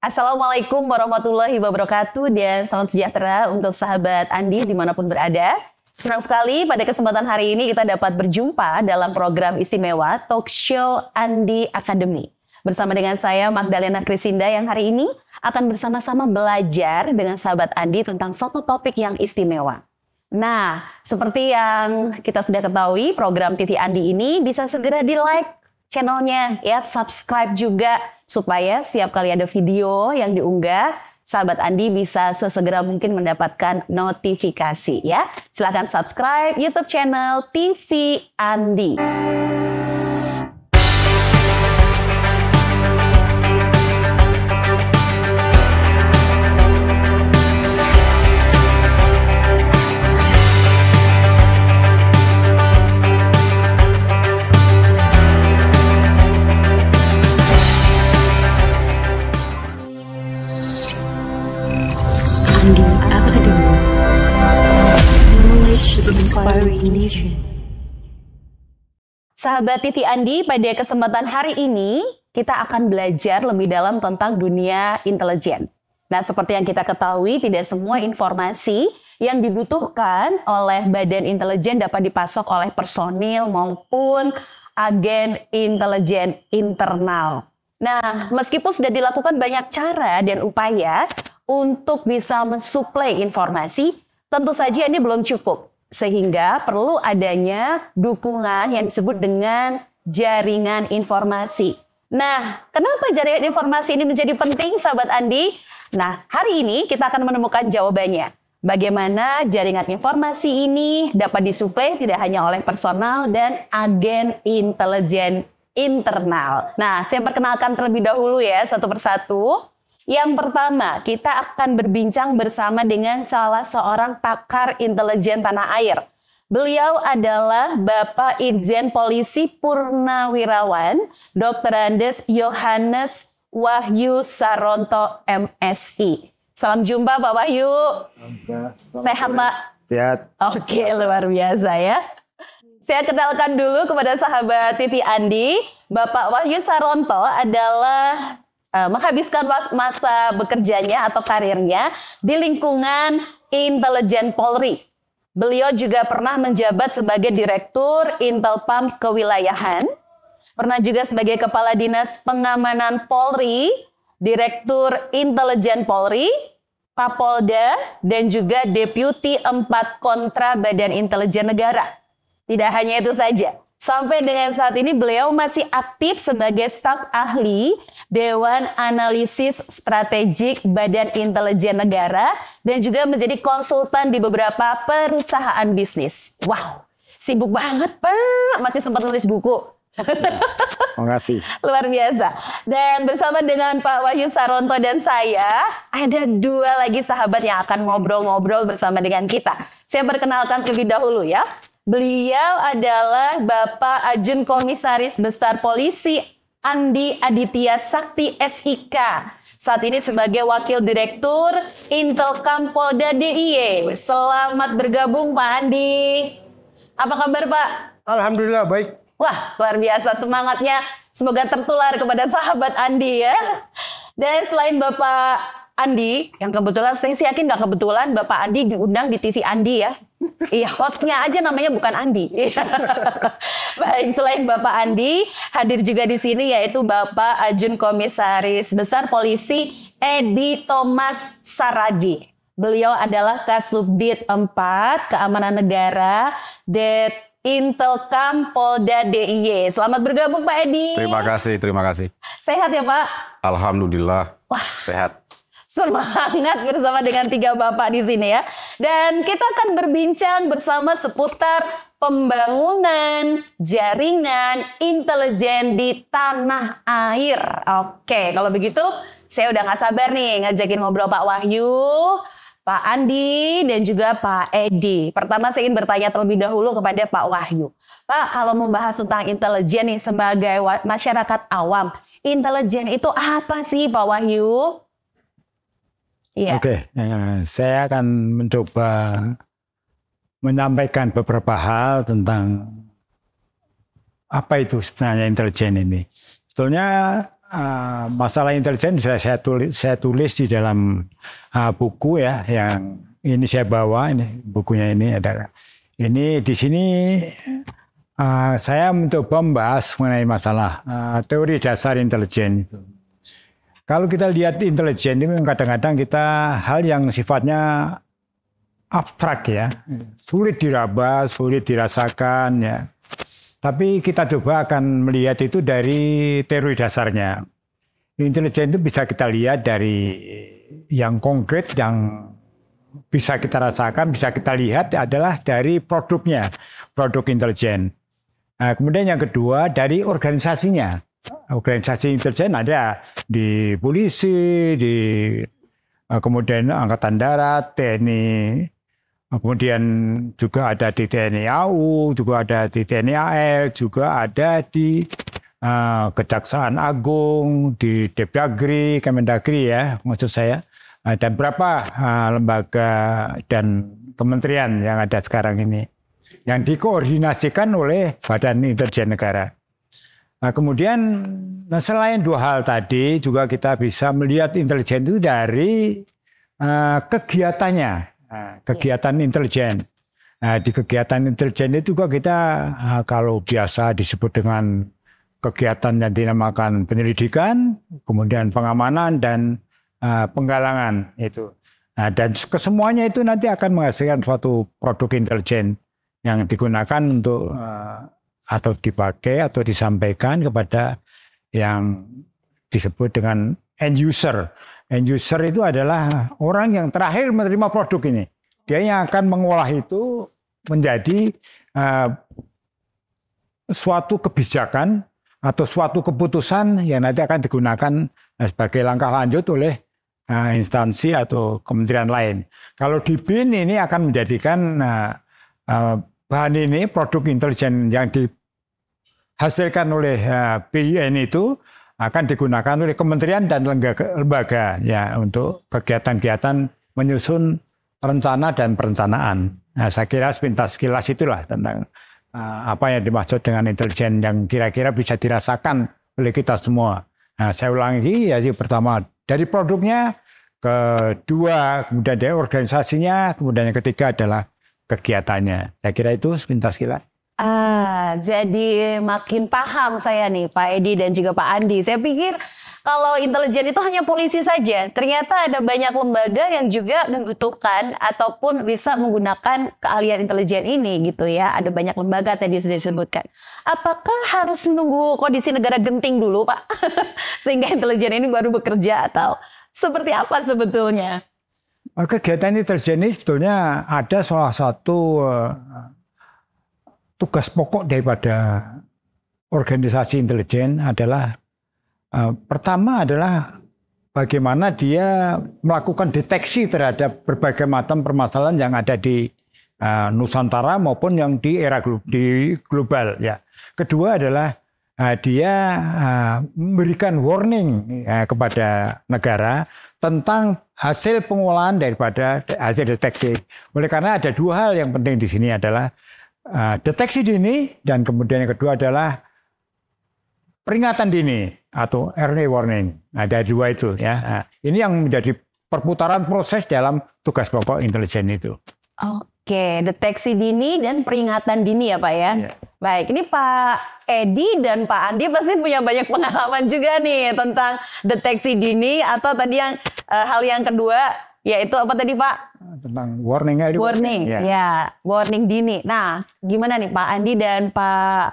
Assalamualaikum warahmatullahi wabarakatuh dan salam sejahtera untuk sahabat Andi dimanapun berada. Senang sekali pada kesempatan hari ini kita dapat berjumpa dalam program istimewa Talk Show Andi Academy. Bersama dengan saya Magdalena Krisinda yang hari ini akan bersama-sama belajar dengan sahabat Andi tentang satu topik yang istimewa. Nah, seperti yang kita sudah ketahui, program TV Andi ini bisa segera di like, channelnya ya subscribe juga supaya setiap kali ada video yang diunggah sahabat Andi bisa sesegera mungkin mendapatkan notifikasi ya. Silahkan subscribe YouTube channel TV Andi. Inspiring Nation. Sahabat TV Andi, pada kesempatan hari ini kita akan belajar lebih dalam tentang dunia intelijen. Nah, seperti yang kita ketahui, tidak semua informasi yang dibutuhkan oleh badan intelijen dapat dipasok oleh personil maupun agen intelijen internal. Nah, meskipun sudah dilakukan banyak cara dan upaya untuk bisa mensuplai informasi, tentu saja ini belum cukup. Sehingga perlu adanya dukungan yang disebut dengan jaringan informasi. Nah, kenapa jaringan informasi ini menjadi penting, sahabat Andi? Nah, hari ini kita akan menemukan jawabannya. Bagaimana jaringan informasi ini dapat disuplai tidak hanya oleh personal dan agen intelijen internal. Nah, saya perkenalkan terlebih dahulu ya satu persatu. Yang pertama, kita akan berbincang bersama dengan salah seorang pakar intelijen tanah air. Beliau adalah Bapak Irjen Polisi Purnawirawan, Dr. Andes Yohanes Wahyu Saronto MSI. Salam jumpa Pak Wahyu. Sehat Pak? Sehat. Oke, luar biasa ya. Saya kenalkan dulu kepada sahabat TV Andi, Bapak Wahyu Saronto adalah Eh, menghabiskan masa bekerjanya atau karirnya di lingkungan intelijen Polri. Beliau juga pernah menjabat sebagai Direktur Intel Intelpam Kewilayahan, pernah juga sebagai Kepala Dinas Pengamanan Polri, Direktur Intelijen Polri, Kapolda, dan juga Deputi empat Kontra Badan Intelijen Negara. Tidak hanya itu saja, Sampai dengan saat ini beliau masih aktif sebagai staf ahli Dewan Analisis Strategik Badan Intelijen Negara dan juga menjadi konsultan di beberapa perusahaan bisnis. Wow, sibuk banget Pak, masih sempat nulis buku. Iya, terima kasih. Luar biasa. Dan bersama dengan Pak Wahyu Saronto dan saya, ada dua lagi sahabat yang akan ngobrol-ngobrol bersama dengan kita. Saya perkenalkan terlebih dahulu ya. Beliau adalah Bapak Ajun Komisaris Besar Polisi Andi Aditya Sakti SIK. Saat ini sebagai Wakil Direktur Intelkam Polda DIY. Selamat bergabung Pak Andi. Apa kabar Pak? Alhamdulillah baik. Wah luar biasa semangatnya. Semoga tertular kepada sahabat Andi ya. Dan selain Bapak Andi, yang kebetulan saya sih yakin nggak kebetulan Bapak Andi diundang di TV Andi ya. Iya, hostnya aja namanya bukan Andi. Baik, selain Bapak Andi, hadir juga di sini yaitu Bapak Ajun Komisaris Besar Polisi Edi Thomas Saragi. Beliau adalah Kasubdit 4 Keamanan Negara Det Intelkam Polda DIY. Selamat bergabung Pak Edi. Terima kasih, terima kasih. Sehat ya Pak? Alhamdulillah. Wah. Sehat semangat bersama dengan tiga bapak di sini ya. Dan kita akan berbincang bersama seputar pembangunan jaringan intelijen di tanah air. Oke, kalau begitu saya udah gak sabar nih ngajakin ngobrol Pak Wahyu, Pak Andi, dan juga Pak Edi. Pertama saya ingin bertanya terlebih dahulu kepada Pak Wahyu. Pak, kalau membahas tentang intelijen nih sebagai masyarakat awam, intelijen itu apa sih Pak Wahyu? Yeah. Oke, okay. Eh, saya akan mencoba menyampaikan beberapa hal tentang apa itu sebenarnya intelijen ini. Sebetulnya uh, masalah intelijen sudah saya tulis, saya tulis di dalam uh, buku ya yang ini saya bawa ini bukunya ini ada ini di sini uh, saya mencoba membahas mengenai masalah uh, teori dasar intelijen. Kalau kita lihat intelijen ini memang kadang-kadang kita hal yang sifatnya abstrak ya, hmm. sulit diraba, sulit dirasakan ya. Tapi kita coba akan melihat itu dari teori dasarnya. Intelijen itu bisa kita lihat dari yang konkret, yang bisa kita rasakan, bisa kita lihat adalah dari produknya, produk intelijen. Nah, kemudian yang kedua dari organisasinya organisasi intelijen ada di polisi, di eh, kemudian angkatan darat, TNI, kemudian juga ada di TNI AU, juga ada di TNI AL, juga ada di uh, Kejaksaan Agung, di Depdagri, Kemendagri ya maksud saya. Ada eh, dan berapa uh, lembaga dan kementerian yang ada sekarang ini yang dikoordinasikan oleh Badan Intelijen Negara. Nah kemudian nah selain dua hal tadi juga kita bisa melihat intelijen itu dari uh, kegiatannya, uh, kegiatan yeah. intelijen. Nah di kegiatan intelijen itu juga kita uh, kalau biasa disebut dengan kegiatan yang dinamakan penyelidikan, kemudian pengamanan dan uh, penggalangan itu. Nah, dan kesemuanya itu nanti akan menghasilkan suatu produk intelijen yang digunakan untuk uh, atau dipakai atau disampaikan kepada yang disebut dengan end user. End user itu adalah orang yang terakhir menerima produk ini. Dia yang akan mengolah itu menjadi uh, suatu kebijakan atau suatu keputusan yang nanti akan digunakan eh, sebagai langkah lanjut oleh uh, instansi atau kementerian lain. Kalau di BIN ini akan menjadikan uh, uh, bahan ini produk intelijen yang di hasilkan oleh eh, BI itu akan digunakan oleh kementerian dan lembaga ya untuk kegiatan-kegiatan menyusun rencana dan perencanaan. Nah, saya kira sepintas sekilas itulah tentang uh, apa yang dimaksud dengan intelijen yang kira-kira bisa dirasakan oleh kita semua. Nah, saya ulangi ya pertama dari produknya, kedua kemudian dari organisasinya, kemudian yang ketiga adalah kegiatannya. Saya kira itu sepintas sekilas. Ah, jadi makin paham saya nih Pak Edi dan juga Pak Andi. Saya pikir kalau intelijen itu hanya polisi saja. Ternyata ada banyak lembaga yang juga membutuhkan ataupun bisa menggunakan keahlian intelijen ini gitu ya. Ada banyak lembaga tadi sudah disebutkan. Apakah harus menunggu kondisi negara genting dulu Pak? Sehingga intelijen ini baru bekerja atau seperti apa sebetulnya? Kegiatan intelijen ini sebetulnya ada salah satu eh, tugas pokok daripada organisasi intelijen adalah uh, pertama adalah bagaimana dia melakukan deteksi terhadap berbagai macam permasalahan yang ada di uh, Nusantara maupun yang di era glo di global ya. Kedua adalah eh, dia memberikan warning kepada negara tentang hasil pengolahan daripada hasil deteksi. Oleh karena ada dua hal yang penting di sini adalah Ah, deteksi dini dan kemudian yang kedua adalah peringatan dini atau early warning. Nah, ada dua itu ya. Nah, ini yang menjadi perputaran proses dalam tugas pokok intelijen itu. Oke, deteksi dini dan peringatan dini ya Pak ya. Yeah. Baik, ini Pak Edi dan Pak Andi pasti punya banyak pengalaman juga nih tentang deteksi dini atau tadi yang e, hal yang kedua Ya itu apa tadi Pak? Ah, tentang warning aja. Warning, ya. ya warning dini. Nah, gimana nih Pak Andi dan Pak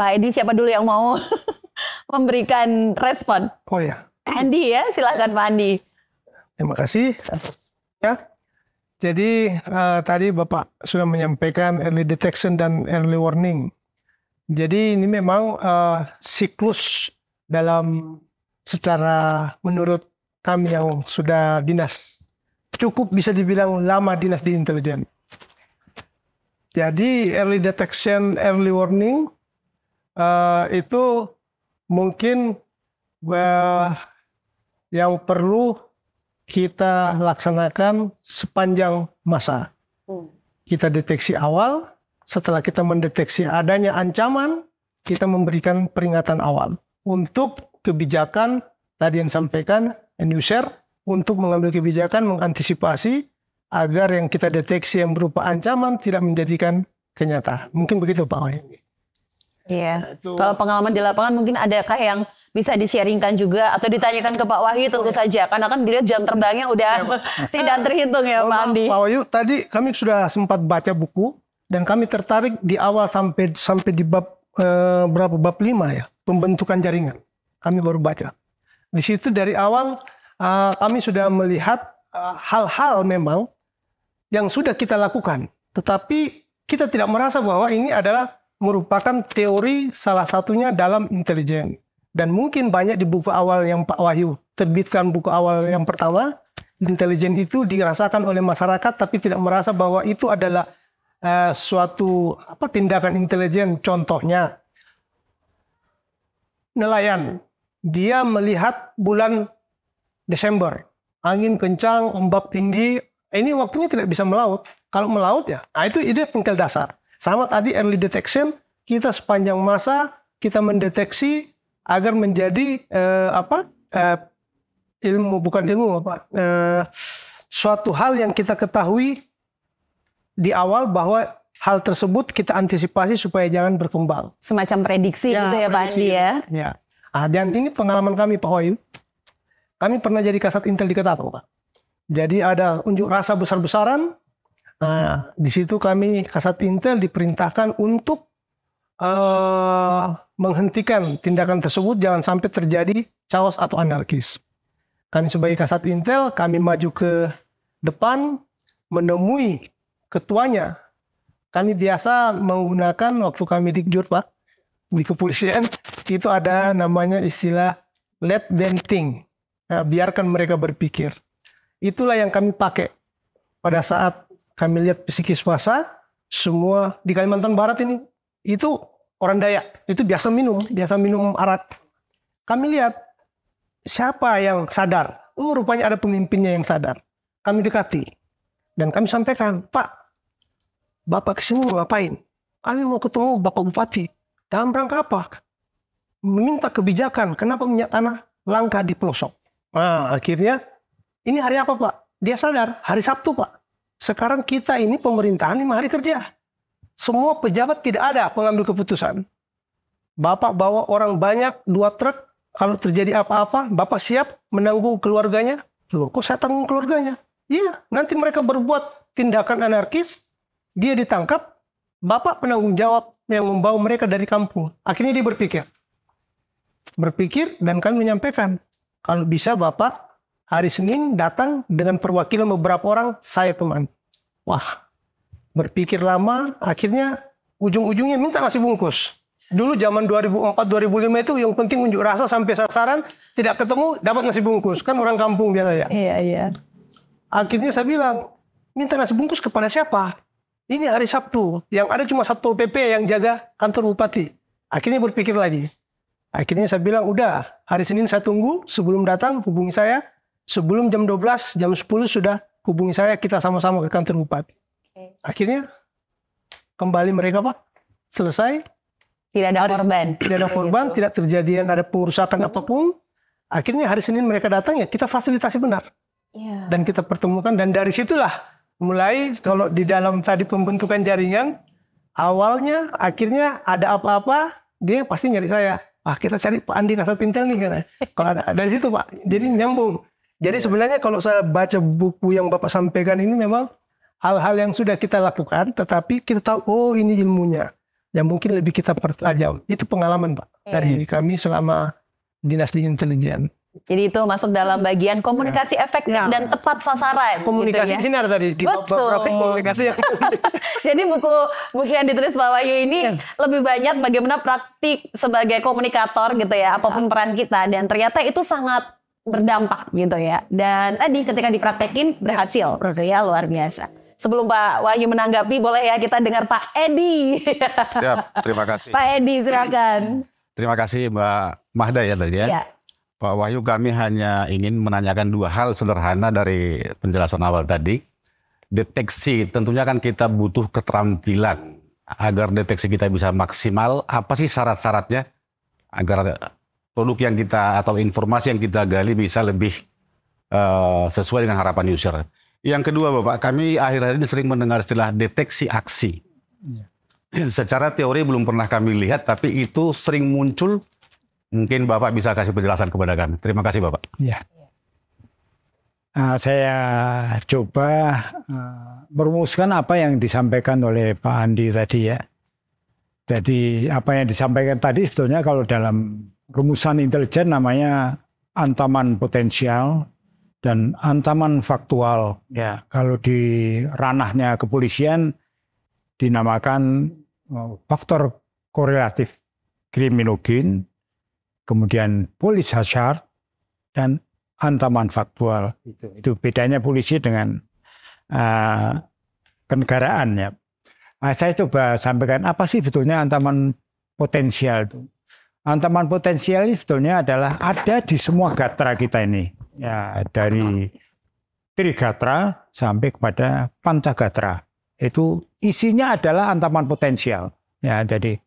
Pak Edi siapa dulu yang mau memberikan respon? Oh ya. Andi ya, silakan Pak Andi. Terima kasih. Ya. Jadi uh, tadi Bapak sudah menyampaikan early detection dan early warning. Jadi ini memang uh, siklus dalam secara menurut kami yang sudah dinas cukup bisa dibilang lama dinas di intelijen. Jadi early detection, early warning uh, itu mungkin well, eh, yang perlu kita laksanakan sepanjang masa. Hmm. Kita deteksi awal, setelah kita mendeteksi adanya ancaman, kita memberikan peringatan awal untuk kebijakan tadi yang sampaikan end user untuk mengambil kebijakan mengantisipasi agar yang kita deteksi yang berupa ancaman tidak menjadikan kenyataan. Mungkin begitu Pak Wahyu. Iya. Nah, Kalau pengalaman di lapangan mungkin adakah yang bisa disharingkan juga atau ditanyakan ke Pak Wahyu tentu saja karena kan beliau jam terbangnya udah iya, tidak terhitung ya oh, Pak Andi. Pak Wahyu tadi kami sudah sempat baca buku dan kami tertarik di awal sampai sampai di bab e, berapa bab lima ya pembentukan jaringan. Kami baru baca. Di situ dari awal Ah, kami sudah melihat ah, hal-hal uh, memang yang sudah kita lakukan, tetapi kita tidak merasa bahwa ini adalah merupakan teori salah satunya dalam intelijen. Dan mungkin banyak di buku awal yang Pak Wahyu terbitkan buku awal yang pertama, intelijen itu dirasakan oleh masyarakat tapi tidak merasa bahwa itu adalah uh, suatu apa tindakan intelijen. Contohnya nelayan, dia melihat bulan Desember. Angin kencang, ombak tinggi, ini waktunya tidak bisa melaut. Kalau melaut ya, nah itu ide pentil dasar. Sama tadi early detection, kita sepanjang masa kita mendeteksi agar menjadi eh, apa eh, ilmu bukan ilmu apa eh, suatu hal yang kita ketahui di awal bahwa hal tersebut kita antisipasi supaya jangan berkembang. Semacam prediksi ya, gitu ya Pak Andi ya. ya. Ah, dan ini pengalaman kami Pak Wahyu. Kami pernah jadi kasat intel di Ketapang, Pak. Jadi ada unjuk rasa besar-besaran. Nah, di situ kami kasat intel diperintahkan untuk uh, menghentikan tindakan tersebut jangan sampai terjadi chaos atau anarkis. Kami sebagai kasat intel, kami maju ke depan menemui ketuanya. Kami biasa menggunakan waktu kami di Pak di kepolisian itu ada namanya istilah lead venting. Ya, biarkan mereka berpikir. Itulah yang kami pakai pada saat kami lihat psikis puasa, semua di Kalimantan Barat ini itu orang Dayak, itu biasa minum, biasa minum arak. Kami lihat siapa yang sadar. Oh, rupanya ada pemimpinnya yang sadar. Kami dekati dan kami sampaikan, Pak, Bapak kesini mau ngapain? Kami mau ketemu Bapak Bupati. Dalam rangka apa? Meminta kebijakan kenapa minyak tanah langka di pelosok. Nah, akhirnya ini hari apa Pak? Dia sadar, hari Sabtu Pak. Sekarang kita ini pemerintahan lima hari kerja. Semua pejabat tidak ada pengambil keputusan. Bapak bawa orang banyak, dua truk. Kalau terjadi apa-apa, Bapak siap menanggung keluarganya? Loh, kok saya tanggung keluarganya? Iya, nanti mereka berbuat tindakan anarkis, dia ditangkap, Bapak penanggung jawab yang membawa mereka dari kampung. Akhirnya dia berpikir. Berpikir dan kami menyampaikan, kalau bisa Bapak hari Senin datang dengan perwakilan beberapa orang, saya teman. Wah, berpikir lama, akhirnya ujung-ujungnya minta nasi bungkus. Dulu zaman 2004-2005 itu yang penting unjuk rasa sampai sasaran, tidak ketemu dapat nasi bungkus. Kan orang kampung biasa ya. Iya, iya. Akhirnya saya bilang, minta nasi bungkus kepada siapa? Ini hari Sabtu, yang ada cuma satu PP yang jaga kantor bupati. Akhirnya berpikir lagi. Akhirnya saya bilang, udah Hari Senin saya tunggu, sebelum datang hubungi saya. Sebelum jam 12, jam 10 sudah hubungi saya, kita sama-sama ke kantor bupati. Okay. Akhirnya kembali mereka Pak, selesai. Tidak ada korban. Tidak ada gitu. korban, tidak terjadi yang ada pengurusakan apapun. Akhirnya hari Senin mereka datang ya, kita fasilitasi benar. Yeah. Dan kita pertemukan dan dari situlah mulai kalau di dalam tadi pembentukan jaringan awalnya akhirnya ada apa-apa dia pasti nyari saya ah kita cari Pak Andi Kasat Pintel nih kan. Kalau ada dari situ Pak. Jadi nyambung. Jadi iya. sebenarnya kalau saya baca buku yang Bapak sampaikan ini memang hal-hal yang sudah kita lakukan tetapi kita tahu oh ini ilmunya yang mungkin lebih kita pertajam. Itu pengalaman Pak dari kami selama dinas di intelijen. Jadi itu masuk dalam hmm. bagian komunikasi ya. efektif ya. dan tepat sasaran. Gitu komunikasi gitu ya. sinar tadi di Betul. komunikasi. yang Jadi buku buku yang ditulis bahwa Wahyu ini ya. lebih banyak bagaimana praktik sebagai komunikator hmm. gitu ya, apapun peran kita dan ternyata itu sangat berdampak gitu ya. Dan tadi ketika dipraktekin berhasil, berhasil ya. Gitu ya luar biasa. Sebelum Pak Wahyu menanggapi, boleh ya kita dengar Pak Edi. Siap, terima kasih. Pak Edi, silakan. Terima kasih Mbak Mahda ya tadi ya. ya Pak Wahyu, kami hanya ingin menanyakan dua hal sederhana dari penjelasan awal tadi. Deteksi, tentunya kan kita butuh keterampilan agar deteksi kita bisa maksimal. Apa sih syarat-syaratnya agar produk yang kita atau informasi yang kita gali bisa lebih uh, sesuai dengan harapan user? Yang kedua, Bapak, kami akhir-akhir ini sering mendengar istilah deteksi aksi. Ya. Secara teori belum pernah kami lihat, tapi itu sering muncul Mungkin Bapak bisa kasih penjelasan kepada kami. Terima kasih Bapak. Ya. Nah, saya coba uh, merumuskan apa yang disampaikan oleh Pak Andi tadi ya. Jadi apa yang disampaikan tadi sebetulnya kalau dalam rumusan intelijen namanya antaman potensial dan antaman faktual. Ya. Kalau di ranahnya kepolisian dinamakan oh, faktor korelatif kriminogen kemudian polis hasyar dan antaman faktual. Itu, itu. itu bedanya polisi dengan uh, kenegaraan ya. Nah, saya coba sampaikan apa sih betulnya antaman potensial itu. Antaman potensial ini sebetulnya adalah ada di semua gatra kita ini. Ya, dari Trigatra sampai kepada Pancagatra. Itu isinya adalah antaman potensial. Ya, jadi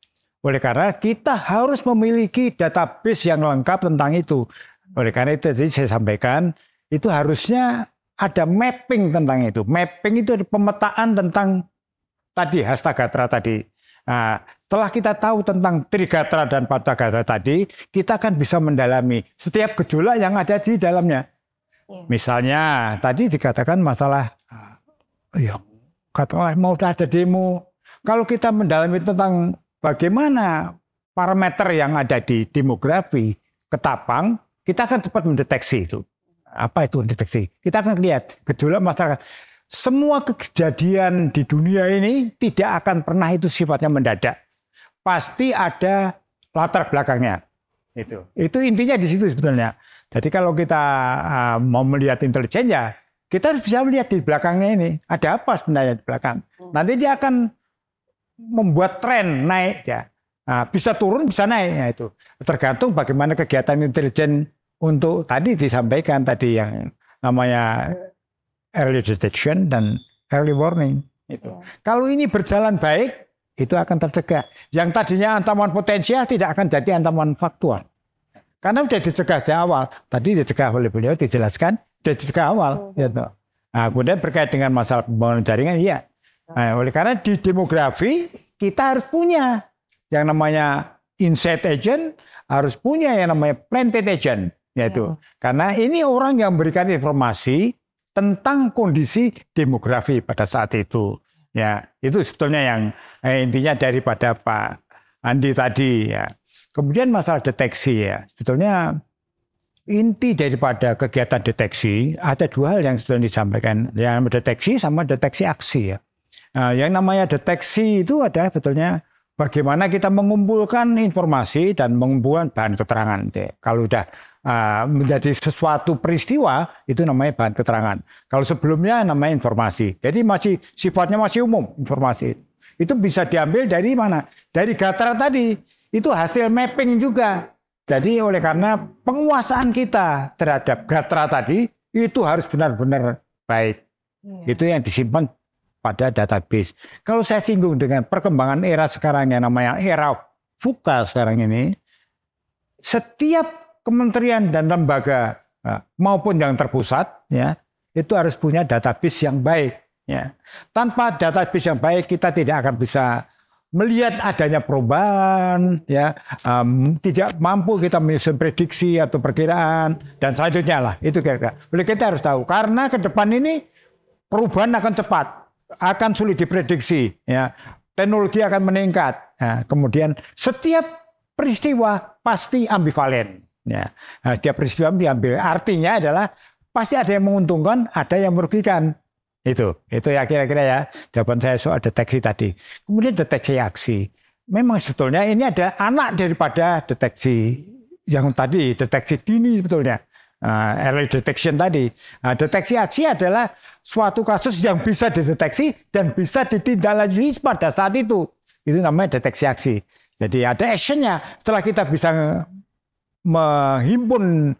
oleh karena kita harus memiliki database yang lengkap tentang itu. Oleh karena itu tadi saya sampaikan itu harusnya ada mapping tentang itu. Mapping itu ada pemetaan tentang tadi hastagatra tadi. Nah, setelah kita tahu tentang trigatra dan patagatra tadi, kita akan bisa mendalami setiap gejolak yang ada di dalamnya. Iya. Misalnya tadi dikatakan masalah ah, ya katakanlah mau ada demo. Kalau kita mendalami tentang bagaimana parameter yang ada di demografi ketapang, kita akan cepat mendeteksi itu. Apa itu mendeteksi? Kita akan lihat gejolak masyarakat. Semua kejadian di dunia ini tidak akan pernah itu sifatnya mendadak. Pasti ada latar belakangnya. Itu. Itu intinya di situ sebetulnya. Jadi kalau kita uh, mau melihat intelijen ya kita harus bisa melihat di belakangnya ini ada apa sebenarnya di belakang. Hmm. Nanti dia akan membuat tren naik ya. Nah, bisa turun bisa naik ya itu. Tergantung bagaimana kegiatan intelijen untuk tadi disampaikan tadi yang namanya early detection dan early warning itu. Ya. Kalau ini berjalan baik itu akan tercegah. Yang tadinya ancaman potensial tidak akan jadi ancaman faktual. Karena sudah dicegah sejak awal. Tadi dicegah oleh beliau dijelaskan, sudah dicegah awal. Ya. Gitu. Nah, kemudian berkait dengan masalah pembangunan jaringan, iya Nah, oleh karena di demografi kita harus punya yang namanya insight agent, harus punya yang namanya planted agent, yaitu ya. karena ini orang yang memberikan informasi tentang kondisi demografi pada saat itu. Ya, itu sebetulnya yang eh, intinya daripada Pak Andi tadi ya. Kemudian masalah deteksi ya. Sebetulnya inti daripada kegiatan deteksi ada dua hal yang sudah disampaikan yang mendeteksi sama deteksi aksi ya Nah, yang namanya deteksi itu ada betulnya bagaimana kita mengumpulkan informasi dan mengumpulkan bahan keterangan. Kalau sudah uh, menjadi sesuatu peristiwa itu namanya bahan keterangan. Kalau sebelumnya namanya informasi. Jadi masih sifatnya masih umum informasi. Itu bisa diambil dari mana? Dari Gatra tadi. Itu hasil mapping juga. Jadi oleh karena penguasaan kita terhadap Gatra tadi itu harus benar-benar baik. Hmm. Itu yang disimpan pada database. Kalau saya singgung dengan perkembangan era sekarang yang namanya era VUCA sekarang ini, setiap kementerian dan lembaga ya, maupun yang terpusat ya itu harus punya database yang baik ya. Tanpa database yang baik kita tidak akan bisa melihat adanya perubahan ya um, tidak mampu kita menyusun prediksi atau perkiraan dan selanjutnya lah itu kira-kira. Oleh kita harus tahu karena ke depan ini perubahan akan cepat akan sulit diprediksi. Ya. Teknologi akan meningkat. Nah, kemudian setiap peristiwa pasti ambivalen. Ya. Nah, setiap peristiwa diambil. Artinya adalah pasti ada yang menguntungkan, ada yang merugikan. Itu, itu ya kira-kira ya jawaban saya soal deteksi tadi. Kemudian deteksi aksi. Memang sebetulnya ini ada anak daripada deteksi yang tadi deteksi dini sebetulnya uh, eh, early detection tadi. Nah, deteksi aksi adalah suatu kasus yang bisa dideteksi dan bisa ditindaklanjuti pada saat itu. Itu namanya deteksi aksi. Jadi ada actionnya. Setelah kita bisa menghimpun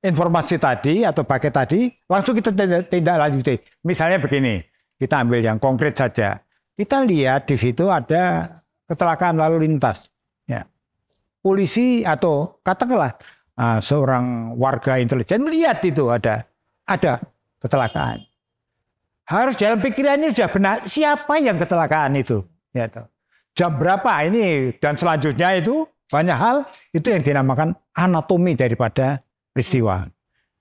informasi tadi atau paket tadi, langsung kita tindak lanjuti. Misalnya begini, kita ambil yang konkret saja. Kita lihat di situ ada kecelakaan lalu lintas. Ya. Polisi atau katakanlah uh, seorang warga intelijen melihat itu ada ada kecelakaan. Harus dalam pikirannya sudah benar siapa yang kecelakaan itu, ya toh. Jam berapa ini dan selanjutnya itu banyak hal itu yang dinamakan anatomi daripada peristiwa.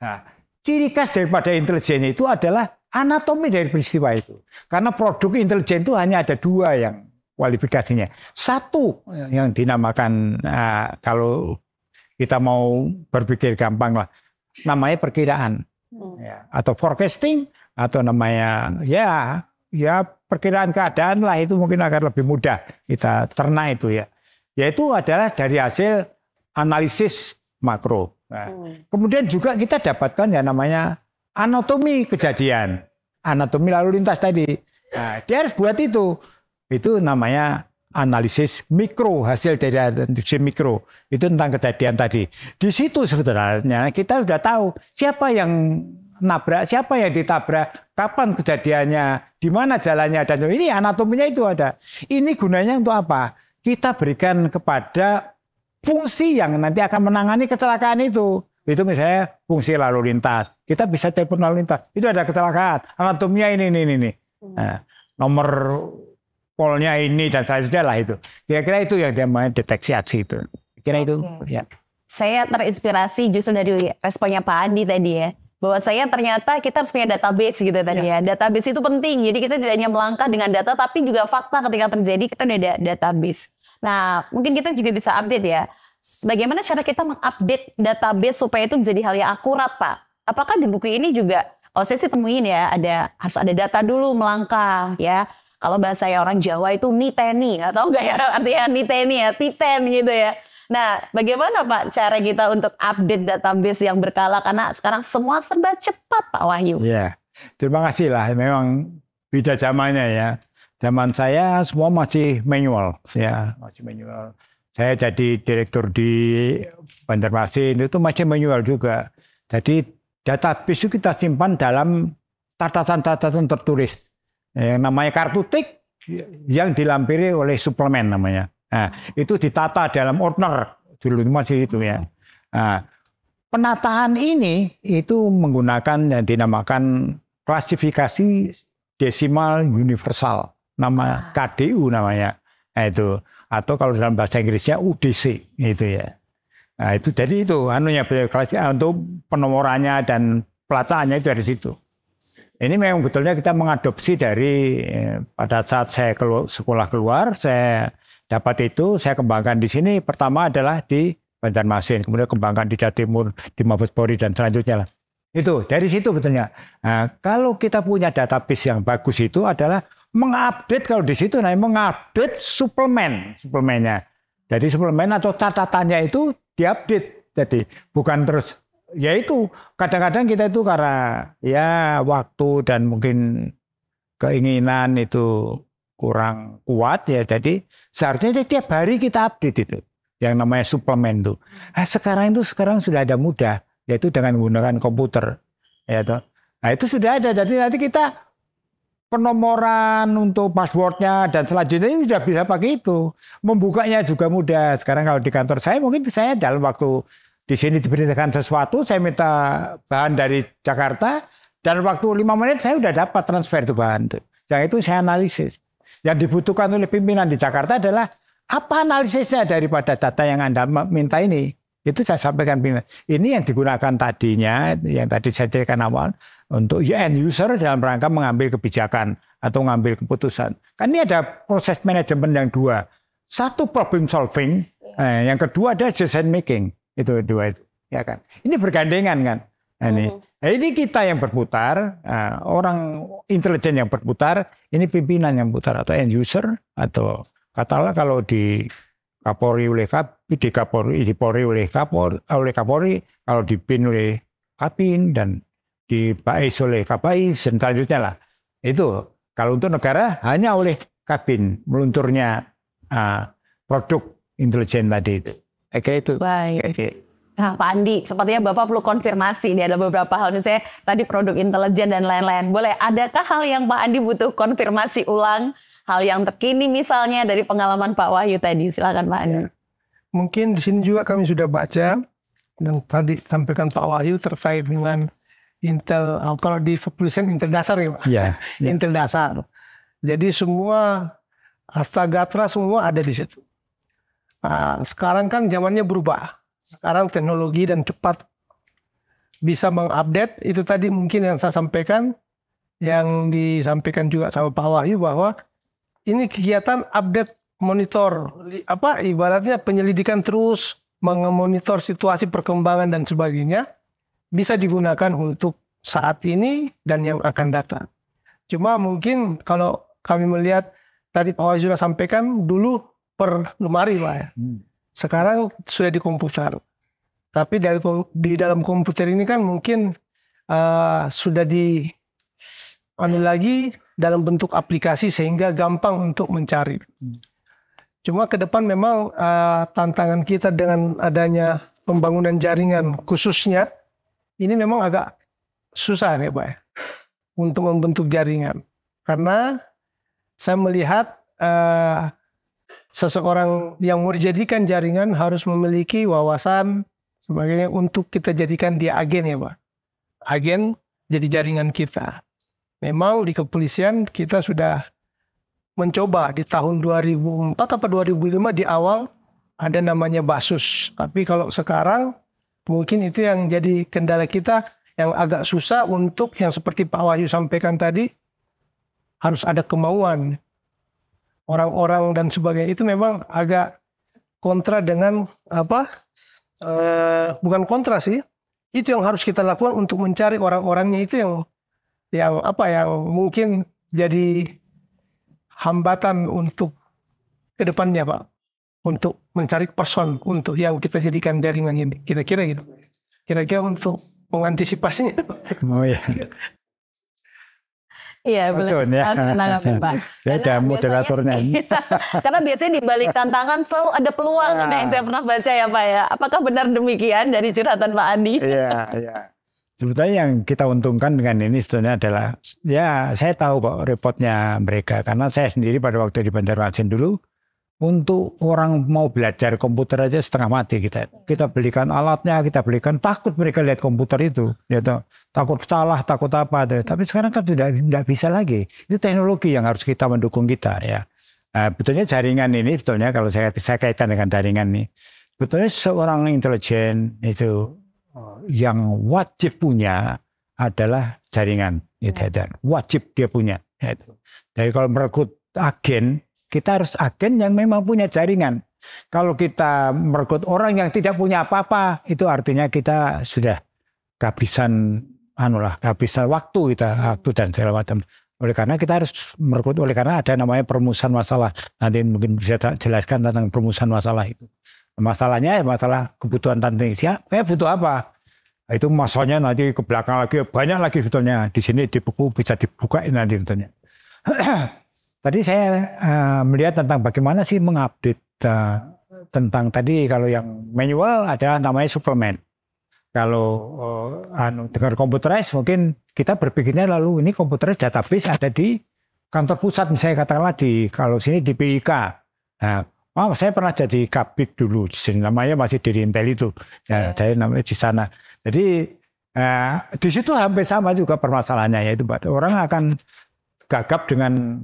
Nah, ciri khas daripada intelijen itu adalah anatomi dari peristiwa itu. Karena produk intelijen itu hanya ada dua yang kualifikasinya. Satu yang dinamakan uh, kalau kita mau berpikir gampang lah. Namanya perkiraan hmm. ya, atau forecasting atau namanya ya ya perkiraan keadaan lah itu mungkin agar lebih mudah kita cerna itu ya. Yaitu adalah dari hasil analisis makro. Nah, hmm. Kemudian juga kita dapatkan ya namanya anatomi kejadian, anatomi lalu lintas tadi. Nah, dia harus buat itu. Itu namanya analisis mikro hasil dari analisis mikro itu tentang kejadian tadi. Di situ sebenarnya kita sudah tahu siapa yang nabrak, siapa yang ditabrak, kapan kejadiannya, di mana jalannya dan ini anatominya itu ada. Ini gunanya untuk apa? Kita berikan kepada fungsi yang nanti akan menangani kecelakaan itu. Itu misalnya fungsi lalu lintas. Kita bisa telepon lalu lintas. Itu ada kecelakaan. Anatominya ini ini ini. Nah, nomor polnya ini dan selanjutnya lah itu. Kira-kira itu yang dia deteksi aksi itu. Kira okay. itu ya. Saya terinspirasi justru dari responnya Pak Andi tadi ya bahwa saya ternyata kita harus punya database gitu tadi ya. ya. Database itu penting. Jadi kita tidak hanya melangkah dengan data tapi juga fakta ketika terjadi kita udah ada database. Nah, mungkin kita juga bisa update ya. Bagaimana cara kita mengupdate database supaya itu menjadi hal yang akurat, Pak? Apakah di buku ini juga oh saya sih temuin ya ada harus ada data dulu melangkah ya. Kalau bahasa ya orang Jawa itu niteni, atau enggak ya artinya niteni ya, titen gitu ya. Nah, bagaimana Pak cara kita untuk update database yang berkala karena sekarang semua serba cepat Pak Wahyu. Iya. Terima kasih lah memang beda zamannya ya. Zaman saya semua masih manual ya, masih manual. Saya jadi direktur di Banjarmasin itu masih manual juga. Jadi database itu kita simpan dalam catatan-catatan tertulis yang namanya kartu tik iya. yang dilampiri oleh suplemen namanya. Nah, itu ditata dalam order dulu masih itu ya. Nah, penataan ini itu menggunakan yang dinamakan klasifikasi desimal universal, nama ah. KDU namanya. Nah, itu atau kalau dalam bahasa Inggrisnya UDC itu ya. Nah, itu jadi itu anunya untuk penomorannya dan pelatanya itu dari situ. Ini memang betulnya kita mengadopsi dari eh, pada saat saya kelu, sekolah keluar, saya dapat itu, saya kembangkan di sini. Pertama adalah di Banjarmasin, kemudian kembangkan di Jatimur, di Mabespori dan selanjutnya lah. Itu dari situ betulnya. Nah, kalau kita punya database yang bagus itu adalah mengupdate kalau di situ, nah mengupdate suplemen suplemennya. Jadi suplemen atau catatannya itu diupdate. Jadi bukan terus ya itu kadang-kadang kita itu karena ya waktu dan mungkin keinginan itu kurang kuat ya jadi seharusnya tiap hari kita update itu yang namanya suplemen itu. Hmm. nah, sekarang itu sekarang sudah ada mudah yaitu dengan menggunakan komputer ya toh nah itu sudah ada jadi nanti kita penomoran untuk passwordnya dan selanjutnya ini sudah bisa pakai itu membukanya juga mudah sekarang kalau di kantor saya mungkin saya dalam waktu di sini diberitakan sesuatu, saya minta bahan dari Jakarta, dan waktu lima menit saya sudah dapat transfer itu bahan itu. Yang itu saya analisis. Yang dibutuhkan oleh pimpinan di Jakarta adalah apa analisisnya daripada data yang Anda minta ini. Itu saya sampaikan pimpinan. Ini yang digunakan tadinya, yang tadi saya ceritakan awal, untuk end user dalam rangka mengambil kebijakan atau mengambil keputusan. Kan ini ada proses manajemen yang dua. Satu problem solving, iya. eh, yang kedua adalah decision making itu dua itu ya kan ini bergandengan kan nah, ini hmm. nah, ini kita yang berputar uh, orang intelijen yang berputar ini pimpinan yang putar atau end user atau katalah kalau di Kapolri oleh kapi di Kapolri, di Polri oleh kapol oleh Kapolri, kalau di Bin oleh Kapin dan di Pais oleh Kapais dan selanjutnya lah. Itu kalau untuk negara hanya oleh Kabin melunturnya uh, produk intelijen tadi itu. Oke eh, itu. Baik. Okay. Nah, Pak Andi, sepertinya Bapak perlu konfirmasi nih ada beberapa hal nih saya tadi produk intelijen dan lain-lain. Boleh, adakah hal yang Pak Andi butuh konfirmasi ulang? Hal yang terkini misalnya dari pengalaman Pak Wahyu tadi. Silakan Pak Andi. Ya. Mungkin di sini juga kami sudah baca dan tadi sampaikan Pak Wahyu terkait dengan Intel eh, kalau di Fusion Intel dasar ya Pak. Iya. ya. Intel dasar. Jadi semua Astagatra semua ada di situ. Nah, sekarang kan zamannya berubah. Sekarang teknologi dan cepat bisa mengupdate itu tadi mungkin yang saya sampaikan yang disampaikan juga sama Pak Wahyu bahwa ini kegiatan update monitor apa ibaratnya penyelidikan terus mengemonitor situasi perkembangan dan sebagainya bisa digunakan untuk saat ini dan yang akan datang. Cuma mungkin kalau kami melihat tadi Pak Wahyu sudah sampaikan dulu per lemari pak ya. Hmm. Sekarang sudah di komputer. Tapi dari di dalam komputer ini kan mungkin uh, sudah di anu lagi dalam bentuk aplikasi sehingga gampang untuk mencari. Hmm. Cuma ke depan memang uh, tantangan kita dengan adanya pembangunan jaringan khususnya ini memang agak susah ya, Pak ya untuk membentuk jaringan. Karena saya melihat uh, seseorang yang mau dijadikan jaringan harus memiliki wawasan sebagainya untuk kita jadikan dia agen ya Pak. Agen jadi jaringan kita. Memang di kepolisian kita sudah mencoba di tahun 2004 atau 2005 di awal ada namanya basus. Tapi kalau sekarang mungkin itu yang jadi kendala kita yang agak susah untuk yang seperti Pak Wahyu sampaikan tadi harus ada kemauan orang-orang dan sebagainya itu memang agak kontra dengan apa eh, bukan kontra sih itu yang harus kita lakukan untuk mencari orang-orangnya itu yang yang apa yang mungkin jadi hambatan untuk kedepannya pak untuk mencari person untuk yang kita jadikan jaringan ini kira-kira gitu kira-kira untuk mengantisipasinya oh ya Iya, Osun, oh, boleh. Ya. ya saya ada moderatornya. Kita, karena biasanya di balik tantangan selalu ada peluang ada yang saya ah. pernah baca ya Pak ya. Apakah benar demikian dari curhatan Pak Andi? Iya, iya. Sebetulnya yang kita untungkan dengan ini sebetulnya adalah ya saya tahu kok repotnya mereka karena saya sendiri pada waktu di Bandar Aceh dulu untuk orang mau belajar komputer aja setengah mati kita. Iya. Kita belikan alatnya, kita belikan takut mereka lihat komputer itu, ya toh. Takut salah, takut apa deh. Tapi sekarang kan tidak tidak bisa lagi. Itu teknologi yang harus kita mendukung kita ya. Nah, betulnya jaringan ini betulnya kalau saya saya kaitkan dengan jaringan ini, betulnya seorang intelijen itu eh, yang wajib punya adalah jaringan, ya, wajib dia punya. itu. Jadi kalau merekrut agen kita harus agen yang memang punya jaringan. Kalau kita merekrut orang yang tidak punya apa-apa, itu artinya kita sudah kehabisan anulah, kehabisan waktu kita, waktu dan segala macam. Oleh karena kita harus merekrut, oleh karena ada namanya perumusan masalah. Nanti mungkin bisa jelaskan tentang perumusan masalah itu. Masalahnya masalah kebutuhan Indonesia, ah, eh butuh apa? Nah, itu masanya nanti ke belakang lagi, banyak lagi sebetulnya. Di sini dibuku bisa dibuka nanti sebetulnya. Tadi saya uh, melihat tentang bagaimana sih mengupdate uh, tentang tadi kalau yang manual ada namanya suplemen. Kalau uh, anu dengan komputeris mungkin kita berpikirnya lalu ini komputeris database ada di kantor pusat misalnya katakanlah di kalau sini di PIK. Nah, Oh, saya pernah jadi kabik dulu, di namanya masih di Intel itu, ya, iya. saya namanya di sana. Jadi eh, di situ hampir sama juga permasalahannya yaitu orang akan gagap dengan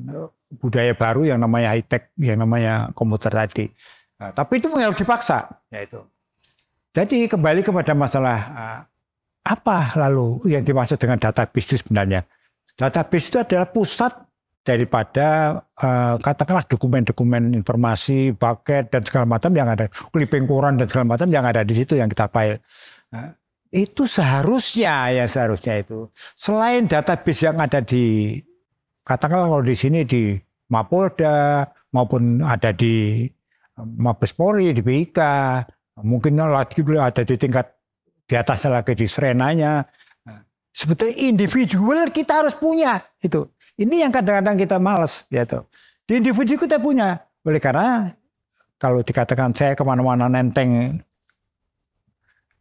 budaya baru yang namanya high tech, yang namanya komputer tadi. Nah, tapi itu harus dipaksa, yaitu. Jadi kembali kepada masalah ah, apa lalu yang dimaksud dengan data bisnis sebenarnya? Data bisnis itu adalah pusat daripada uh, katakanlah dokumen-dokumen informasi, paket dan segala macam yang ada, clipping koran dan segala macam yang ada di situ yang kita file. Uh, itu seharusnya ya seharusnya itu selain database yang ada di katakanlah kalau di sini di Mapolda maupun ada di eh, Mabes Polri di BIK mungkin lagi ada di tingkat di atas lagi di serenanya nah, sebetulnya individual kita harus punya itu ini yang kadang-kadang kita males tuh. Gitu. di individu kita punya oleh karena kalau dikatakan saya kemana-mana nenteng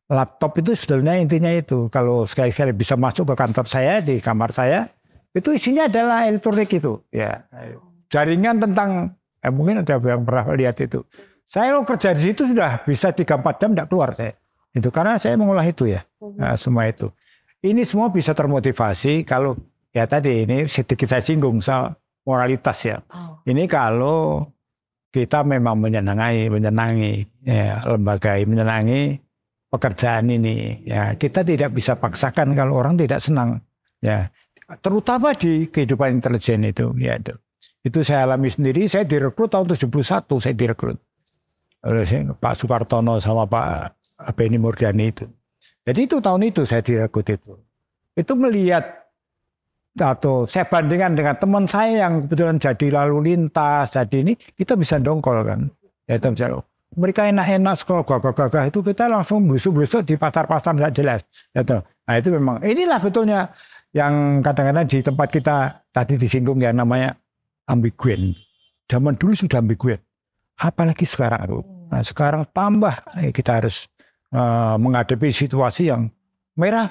laptop itu sebetulnya intinya itu kalau sekali-sekali bisa masuk ke kantor saya di kamar saya itu isinya adalah elektronik itu ya jaringan tentang eh, mungkin ada yang pernah lihat itu. Saya lo kerja di situ sudah bisa 3-4 jam tidak keluar saya. Itu karena saya mengolah itu ya nah, semua itu. Ini semua bisa termotivasi kalau ya tadi ini sedikit saya singgung soal moralitas ya. Oh. Ini kalau kita memang menyenangi menyenangi ya, lembaga menyenangi pekerjaan ini ya kita tidak bisa paksakan kalau orang tidak senang ya terutama di kehidupan intelijen itu ya itu itu saya alami sendiri, saya direkrut tahun 71 saya direkrut. Oleh Pak Soekartono sama Pak Benny Murdani itu. Jadi itu tahun itu saya direkrut itu. Itu melihat atau saya bandingkan dengan teman saya yang kebetulan jadi lalu lintas, jadi ini kita bisa dongkol kan. Ya itu bisa mereka enak-enak sekolah gagah-gagah itu kita langsung busuk-busuk di pasar-pasar nggak jelas. itu ya, Nah itu memang inilah betulnya yang kadang-kadang di tempat kita tadi disinggung ya namanya ambiguen. Zaman dulu sudah ambiguin, apalagi sekarang Aduh. Nah, sekarang tambah eh, kita harus uh, menghadapi situasi yang merah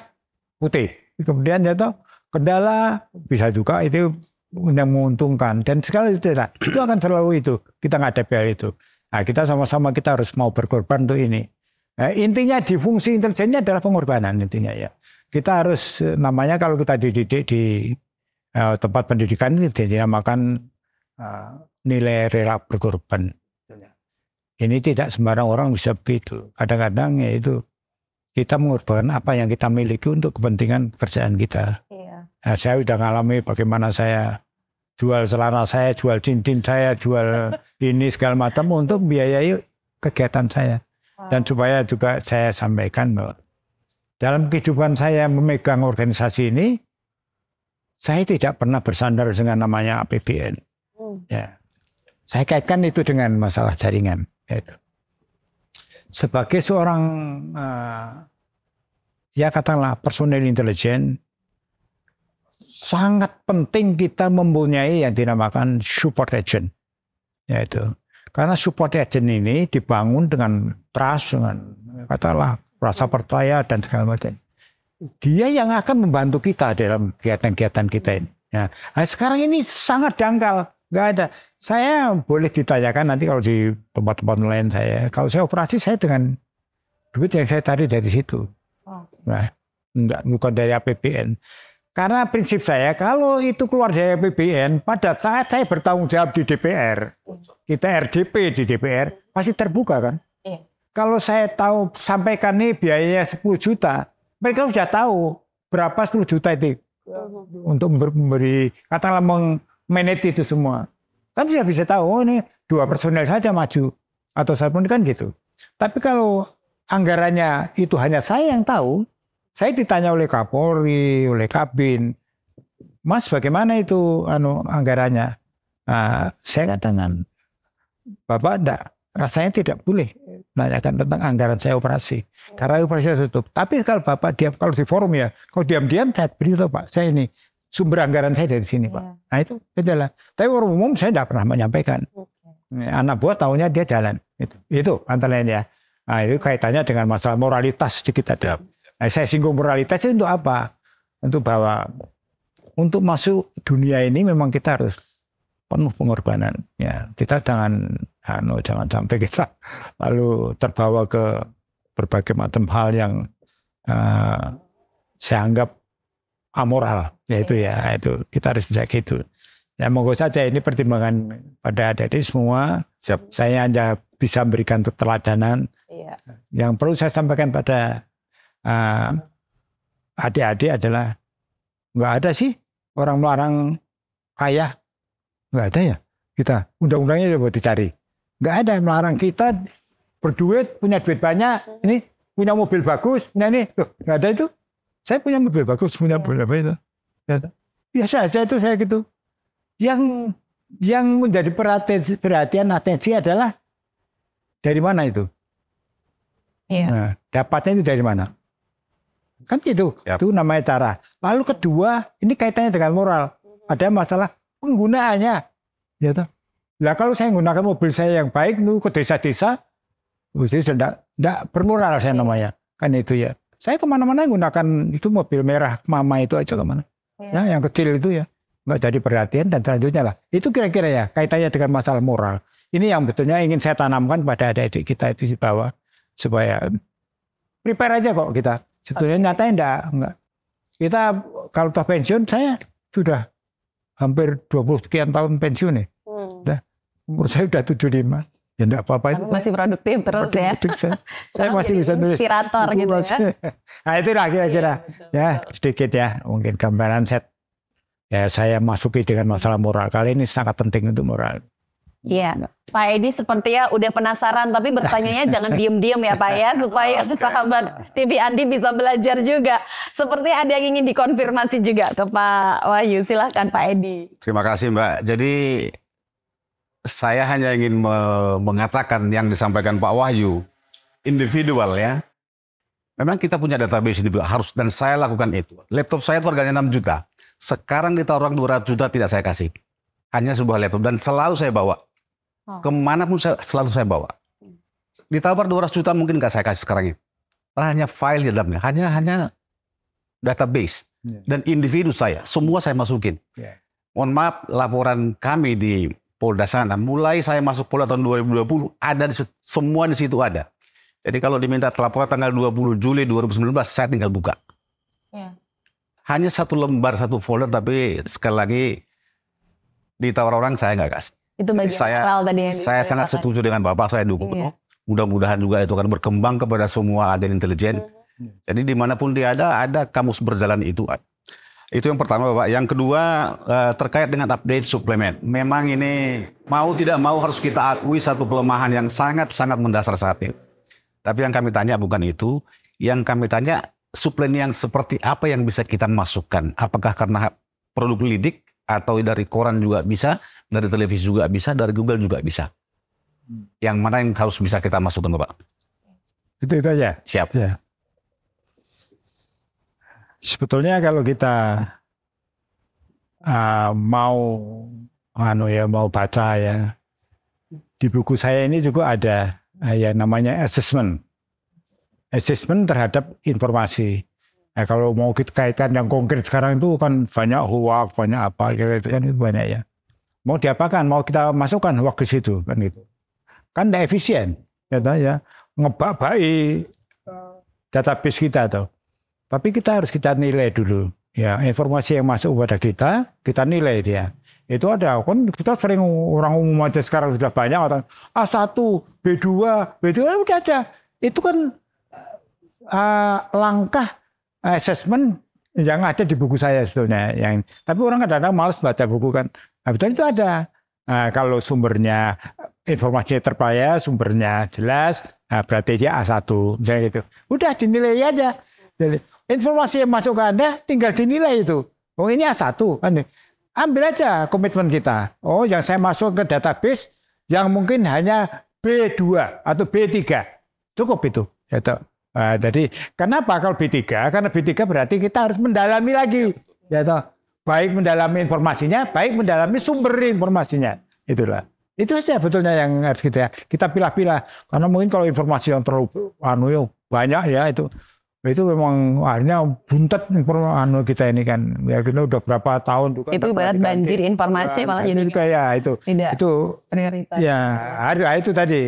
putih. Kemudian jatuh kendala bisa juga itu yang menguntungkan dan sekali tidak itu akan selalu itu kita ngadepi hal itu. Nah, kita sama-sama kita harus mau berkorban untuk ini. Nah, intinya di fungsi intelijennya adalah pengorbanan intinya ya. Kita harus eh, namanya kalau kita dididik di uh, tempat pendidikan ini, dinamakan uh, nilai rela berkorban. Ya. Ini tidak sembarang orang bisa begitu. Kadang-kadang ya itu kita mengorbankan apa yang kita miliki untuk kepentingan pekerjaan kita. Iya. Nah, saya sudah mengalami bagaimana saya jual celana saya, jual cincin saya, jual ini segala macam untuk biayai kegiatan saya. Dan supaya juga saya sampaikan bahwa dalam kehidupan saya memegang organisasi ini, saya tidak pernah bersandar dengan namanya APBN. Oh. Ya. Saya kaitkan itu dengan masalah jaringan. Yaitu. Sebagai seorang uh, ya katakanlah personel intelijen sangat penting kita mempunyai yang dinamakan support agent yaitu karena support agent ini dibangun dengan trust dengan katalah rasa percaya dan segala macam dia yang akan membantu kita dalam kegiatan-kegiatan kita ini. Ya. Nah, sekarang ini sangat dangkal, nggak ada. Saya boleh ditanyakan nanti kalau di tempat-tempat lain saya. Kalau saya operasi saya dengan duit yang saya tarik dari situ. Nah, enggak, bukan dari APBN. Karena prinsip saya kalau itu keluar dari APBN, pada saat saya bertanggung jawab di DPR, kita RDP di DPR, pasti terbuka kan. Iya. Kalau saya tahu sampaikan nih biayanya 10 juta, mereka sudah tahu berapa 10 juta itu untuk memberi katakanlah mengmanage itu semua. Kan sudah bisa tahu oh ini dua personel saja maju atau satu kan gitu. Tapi kalau anggarannya itu hanya saya yang tahu, saya ditanya oleh Kapolri, oleh Kabin, Mas bagaimana itu anu anggarannya? Nah, saya katakan, Bapak enggak, rasanya tidak boleh menanyakan tentang anggaran saya operasi. Karena operasi saya tutup. Tapi kalau Bapak diam, kalau di forum ya, kalau diam-diam saya beritahu Pak, saya ini sumber anggaran saya dari sini Pak. Iya. Nah itu adalah. Tapi orang umum saya tidak pernah menyampaikan. Anak buah tahunya dia jalan. Itu, itu antara lain ya. Nah itu kaitannya dengan masalah moralitas sedikit tadi. Nah, saya singgung moralitas itu untuk apa? Untuk bahwa untuk masuk dunia ini memang kita harus penuh pengorbanan. Ya, kita jangan anu jangan sampai kita lalu terbawa ke berbagai macam hal yang uh, saya anggap amoral ya itu ya itu kita harus bisa gitu ya monggo saja ini pertimbangan pada adik-adik semua Siap. saya hanya bisa memberikan keteladanan iya. yang perlu saya sampaikan pada uh, adik-adik adalah nggak ada sih orang melarang ayah nggak ada ya kita undang-undangnya udah coba dicari nggak ada yang melarang kita berduit punya duit banyak hmm. ini punya mobil bagus punya ini loh nggak ada itu saya punya mobil bagus punya punya hmm. apa itu ya, biasa aja itu saya gitu yang yang menjadi perhatian perhatian atensi adalah dari mana itu yeah. nah, dapatnya itu dari mana kan gitu yep. itu namanya cara lalu kedua ini kaitannya dengan moral hmm. ada masalah penggunaannya ya toh lah kalau saya menggunakan mobil saya yang baik nu ke desa-desa itu sudah tidak bermoral saya namanya kan itu ya saya kemana-mana gunakan itu mobil merah mama itu aja kemana ya, ya yang kecil itu ya nggak jadi perhatian dan selanjutnya lah itu kira-kira ya kaitannya dengan masalah moral ini yang betulnya ingin saya tanamkan pada adik-adik kita itu di bawah supaya eh, prepare aja kok kita sebetulnya okay. nyatanya enggak enggak kita kalau toh pensiun saya sudah hampir 20 sekian tahun pensiun ya. Hmm. umur saya udah 75. Ya enggak apa-apa itu. Masih produktif terus ya. produktif ya. Saya, saya masih bisa nulis. Inspirator gitu ya. masih. Nah, iya, ya. nah itu lah kira-kira. ya sedikit ya mungkin gambaran set. Ya saya masuki dengan masalah moral. Kali ini sangat penting untuk moral. Iya, Pak Edi sepertinya udah penasaran, tapi bertanyanya jangan diem-diem ya Pak ya, supaya okay. sahabat TV Andi bisa belajar juga. Seperti ada yang ingin dikonfirmasi juga ke Pak Wahyu, silahkan Pak Edi. Terima kasih Mbak. Jadi saya hanya ingin me mengatakan yang disampaikan Pak Wahyu, individual ya. Memang kita punya database individual, harus dan saya lakukan itu. Laptop saya itu harganya 6 juta. Sekarang ditaruh orang 200 juta tidak saya kasih. Hanya sebuah laptop dan selalu saya bawa Oh. Kemana pun saya, selalu saya bawa. Ditawar 200 juta mungkin nggak saya kasih sekarang ini. Karena hanya file di dalamnya, hanya hanya database yeah. dan individu saya, semua saya masukin. Yeah. Mohon maaf, laporan kami di Polda sana, mulai saya masuk Polda tahun 2020 ada di, semua di situ ada. Jadi kalau diminta laporan tanggal 20 Juli 2019 saya tinggal buka. Yeah. Hanya satu lembar, satu folder tapi sekali lagi ditawar orang saya nggak kasih. Itu bagian saya, tadi yang Saya sangat setuju dengan Bapak, saya dukung iya. Mudah-mudahan juga itu akan berkembang kepada semua agen intelijen. Hmm. Jadi dimanapun dia ada, ada kamus berjalan itu. Itu yang pertama Bapak. Yang kedua eh, terkait dengan update suplemen. Memang ini mau tidak mau harus kita akui satu kelemahan yang sangat-sangat mendasar saat ini. Tapi yang kami tanya bukan itu. Yang kami tanya suplemen yang seperti apa yang bisa kita masukkan. Apakah karena produk lidik atau dari koran juga bisa, dari televisi juga bisa, dari Google juga bisa. Hmm. Yang mana yang harus bisa kita masukkan, Bapak? Itu itu aja. Siap. Ya. Sebetulnya kalau kita uh, mau anu ya mau baca ya di buku saya ini juga ada uh, ya namanya assessment assessment terhadap informasi Ya kalau mau kita kaitkan yang konkret sekarang itu kan banyak hoax, banyak apa gitu kan itu banyak ya. Mau diapakan? Mau kita masukkan hoax ke situ kan gitu. Kan tidak efisien ya ya. ngebak database kita tuh. Tapi kita harus kita nilai dulu. Ya, informasi yang masuk kepada kita, kita nilai dia. Itu ada, kan kita sering orang umum aja sekarang sudah banyak orang A1, B2, B2, itu udah ada. Itu kan uh, langkah assessment yang ada di buku saya sebetulnya. Yang tapi orang kadang-kadang males baca buku kan. Nah, itu ada. Nah, kalau sumbernya informasinya terpaya, sumbernya jelas, nah, berarti dia A1 misalnya gitu. Udah dinilai aja. Jadi informasi yang masuk ke Anda tinggal dinilai itu. Oh ini A1 kan? Ambil aja komitmen kita. Oh yang saya masuk ke database yang mungkin hanya B2 atau B3. Cukup itu. Gitu. Nah, jadi kenapa kalau B3? Karena B3 berarti kita harus mendalami lagi. Iya, ya toh. Baik mendalami informasinya, baik mendalami sumber informasinya. Itulah. Itu saja betulnya yang harus kita kita pilah-pilah. Karena mungkin kalau informasi yang terlalu anu yuk, banyak ya itu itu memang akhirnya buntet informasi anu kita ini kan ya kita udah berapa tahun juga itu ibarat banjir informasi iya, malah jadi kayak ya itu tidak itu prioritas ya itu tadi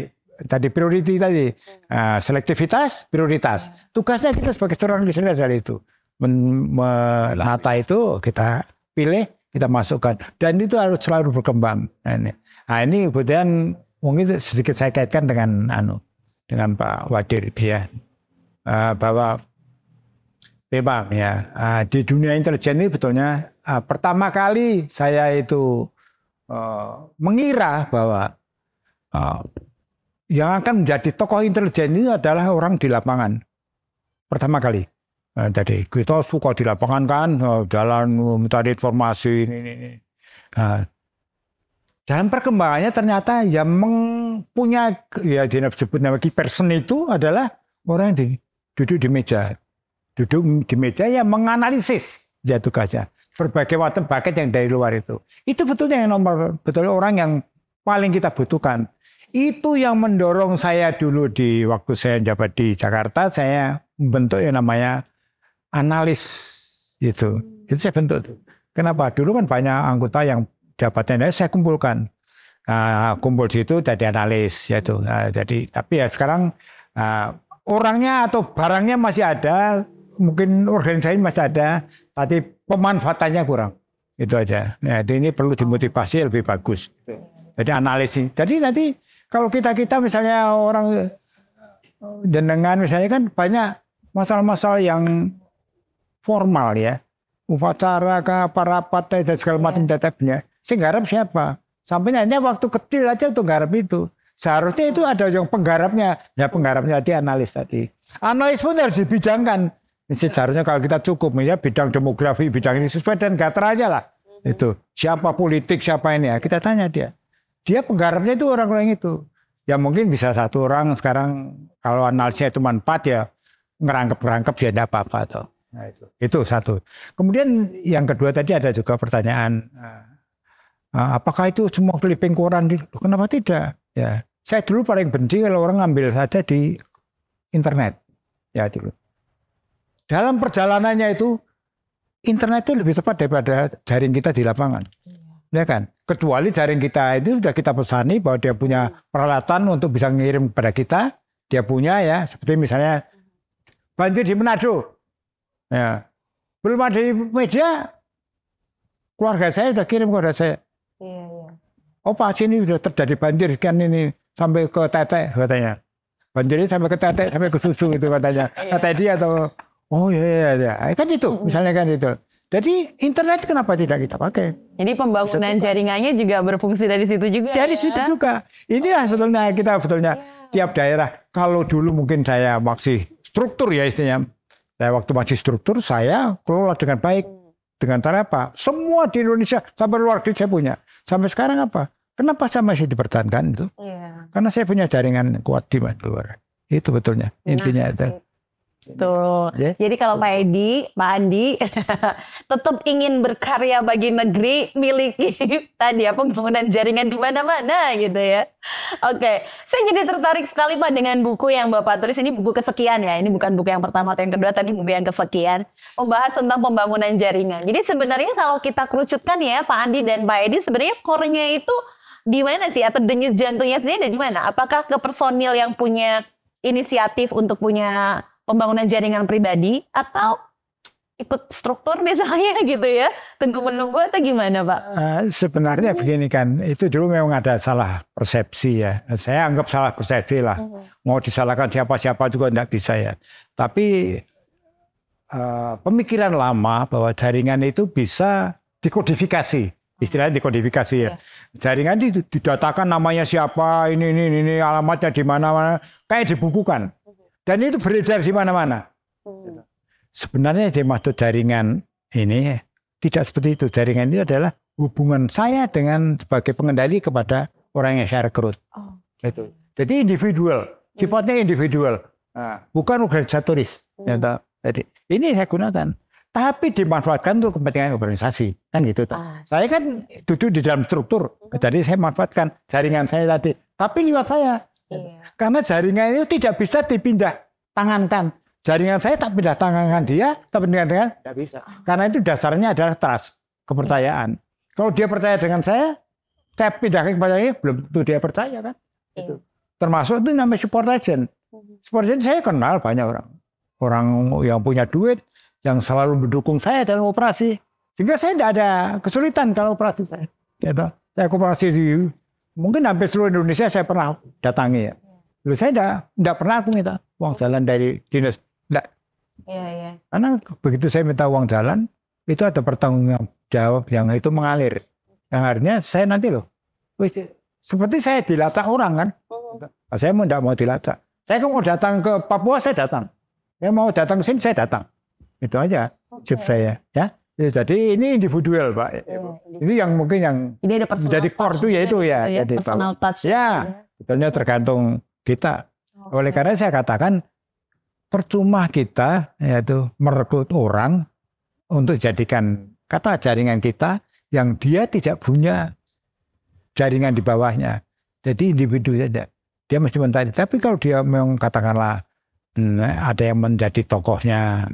tadi priority tadi uh, selektivitas prioritas hmm. tugasnya kita sebagai seorang desainer dari itu Men menata itu kita pilih kita masukkan dan itu harus selalu berkembang nah ini, nah, ini kemudian mungkin sedikit saya kaitkan dengan anu dengan Pak Wadir dia ya. uh, ah, bahwa memang ya uh, di dunia intelijen ini betulnya uh, pertama kali saya itu uh, mengira bahwa uh, yang akan menjadi tokoh intelijen ini adalah orang di lapangan. Pertama kali. Nah, eh, tadi kita suka di lapangan kan, eh, jalan eh, mencari informasi ini ini. Nah, dalam perkembangannya ternyata yang mempunyai ya disebut nama person itu adalah orang yang di, duduk di meja, duduk di meja yang menganalisis dia ya, tugasnya berbagai macam paket yang dari luar itu. Itu betulnya yang nomor betul orang yang paling kita butuhkan itu yang mendorong saya dulu di waktu saya jabat di Jakarta, saya bentuk yang namanya analis itu. Hmm. Itu saya bentuk. Kenapa? Dulu kan banyak anggota yang jabatannya saya kumpulkan. Nah, kumpul situ jadi analis yaitu. Nah, jadi tapi ya sekarang nah, orangnya atau barangnya masih ada, mungkin organisasi masih ada, tapi pemanfaatannya kurang. Itu aja. Nah, ini perlu oh. dimotivasi lebih bagus. Jadi analisis Jadi nanti kalau kita-kita misalnya orang eh, jenengan misalnya kan banyak masalah-masalah yang formal ya. Upacara ke rapat eh, dan segala iya. macam yeah. tetapnya. Saya garap siapa? Sampai hanya waktu kecil aja untuk garap itu. Seharusnya itu ada yang penggarapnya. Ya penggarapnya tadi analis tadi. Analis pun harus dibidangkan. Seharusnya kalau kita cukup ya bidang demografi, bidang ini sesuai dan gatra aja lah. Itu siapa politik, siapa ini ya kita tanya dia dia penggarapnya itu orang-orang itu. Ya mungkin bisa satu orang sekarang kalau analisnya itu empat ya ngerangkep-ngerangkep dia ada apa-apa atau Nah, itu. itu satu. Kemudian yang kedua tadi ada juga pertanyaan eh, eh, apakah itu semua clipping koran? Kenapa tidak? Ya, saya dulu paling benci kalau orang ngambil saja di internet. Ya dulu. Dalam perjalanannya itu internet itu lebih tepat daripada jaring kita di lapangan. Iya. Ya kan? Kecuali jaring kita itu sudah kita pesani bahwa dia punya peralatan untuk bisa ngirim kepada kita. Dia punya ya, seperti misalnya banjir di Manado. Ya. Belum ada di media, keluarga saya sudah kirim kepada saya. Iya, iya. Oh pas ini sudah terjadi banjir sekian ini sampai ke tete katanya. banjir ini sampai ke tete, sampai ke susu itu katanya. Iya. Kata dia atau oh iya iya iya. Kan itu, misalnya kan itu. Jadi internet kenapa tidak kita pakai? Jadi pembangunan jaringannya juga berfungsi dari situ juga. Dari ya? situ juga. Inilah oh. sebetulnya kita sebetulnya yeah. tiap daerah. Kalau dulu mungkin saya masih struktur ya istilahnya. Saya waktu masih struktur saya kelola dengan baik. Dengan cara apa? Semua di Indonesia sampai luar negeri saya punya. Sampai sekarang apa? Kenapa saya masih dipertahankan itu? Yeah. Karena saya punya jaringan kuat di luar. Itu betulnya nah, intinya nah, itu. Tuh. Yeah. Jadi kalau Pak Edi, Pak Andi tetap ingin berkarya bagi negeri, miliki tadi apa ya, pembangunan jaringan di mana-mana gitu ya. Oke, okay. saya jadi tertarik sekali Pak dengan buku yang Bapak tulis ini buku kesekian ya. Ini bukan buku yang pertama atau yang kedua, tapi buku yang kesekian membahas tentang pembangunan jaringan. Jadi sebenarnya kalau kita kerucutkan ya Pak Andi dan Pak Edi sebenarnya core itu di mana sih atau denyut jantungnya sendiri ada di mana? Apakah ke personil yang punya inisiatif untuk punya pembangunan jaringan pribadi atau ikut struktur misalnya gitu ya tunggu hmm. menunggu atau gimana pak? Uh, sebenarnya hmm. begini kan itu dulu memang ada salah persepsi ya saya anggap salah persepsi lah uh mau disalahkan siapa-siapa juga tidak bisa ya tapi uh, pemikiran lama bahwa jaringan itu bisa dikodifikasi istilahnya dikodifikasi ya. Iya. Jaringan itu didatakan namanya siapa, ini ini ini alamatnya di mana mana, kayak dibukukan. Dan itu beredar di mana-mana. Hmm. Sebenarnya di masuk jaringan ini tidak seperti itu. Jaringan itu adalah hubungan saya dengan sebagai pengendali kepada orang yang saya rekrut. Oh. Itu. Jadi individual, hmm. sifatnya individual, nah. bukan organisatoris. Hmm. Ya, Jadi ini saya gunakan. Tapi dimanfaatkan untuk kepentingan organisasi kan gitu. Ah. Saya kan duduk di dalam struktur, hmm. jadi saya manfaatkan jaringan saya tadi. Tapi lewat saya, Gitu. Iya. Karena jaringan itu tidak bisa dipindah tangankan. Jaringan saya tak pindah tangankan dia, tak pindah tangan. Tidak bisa. Karena itu dasarnya adalah trust, kepercayaan. Iya. Kalau dia percaya dengan saya, saya pindah kepada dia, belum tentu dia percaya kan. Iya. Gitu. Termasuk itu namanya support agent. Mm-hmm. Support agent saya kenal banyak orang. Orang yang punya duit, yang selalu mendukung saya dalam operasi. Sehingga saya tidak ada kesulitan kalau operasi saya. Gitu. Saya operasi di mungkin hampir seluruh Indonesia saya pernah datangi ya. Lalu saya enggak, enggak pernah aku minta uang jalan dari dinas. Enggak. Iya, iya. Karena begitu saya minta uang jalan, itu ada pertanggung jawab yang itu mengalir. Yang akhirnya saya nanti loh, seperti saya dilacak orang kan. Uh-huh. saya mau enggak mau dilacak. Saya mau datang ke Papua, saya datang. Saya mau datang ke sini, saya datang. Itu aja okay. saya. Ya. Ya, jadi ini individual Pak. Ya, ini yang mungkin yang jadi ada menjadi core ya itu yaitu ya. ya, gitu ya jadi personal touch. Ya, gitu ya. betulnya tergantung kita. Okay. Oleh karena saya katakan percuma kita yaitu merekrut orang untuk jadikan kata jaringan kita yang dia tidak punya jaringan di bawahnya. Jadi individu saja. Dia mesti mentari. Tapi kalau dia memang katakanlah hmm, ada yang menjadi tokohnya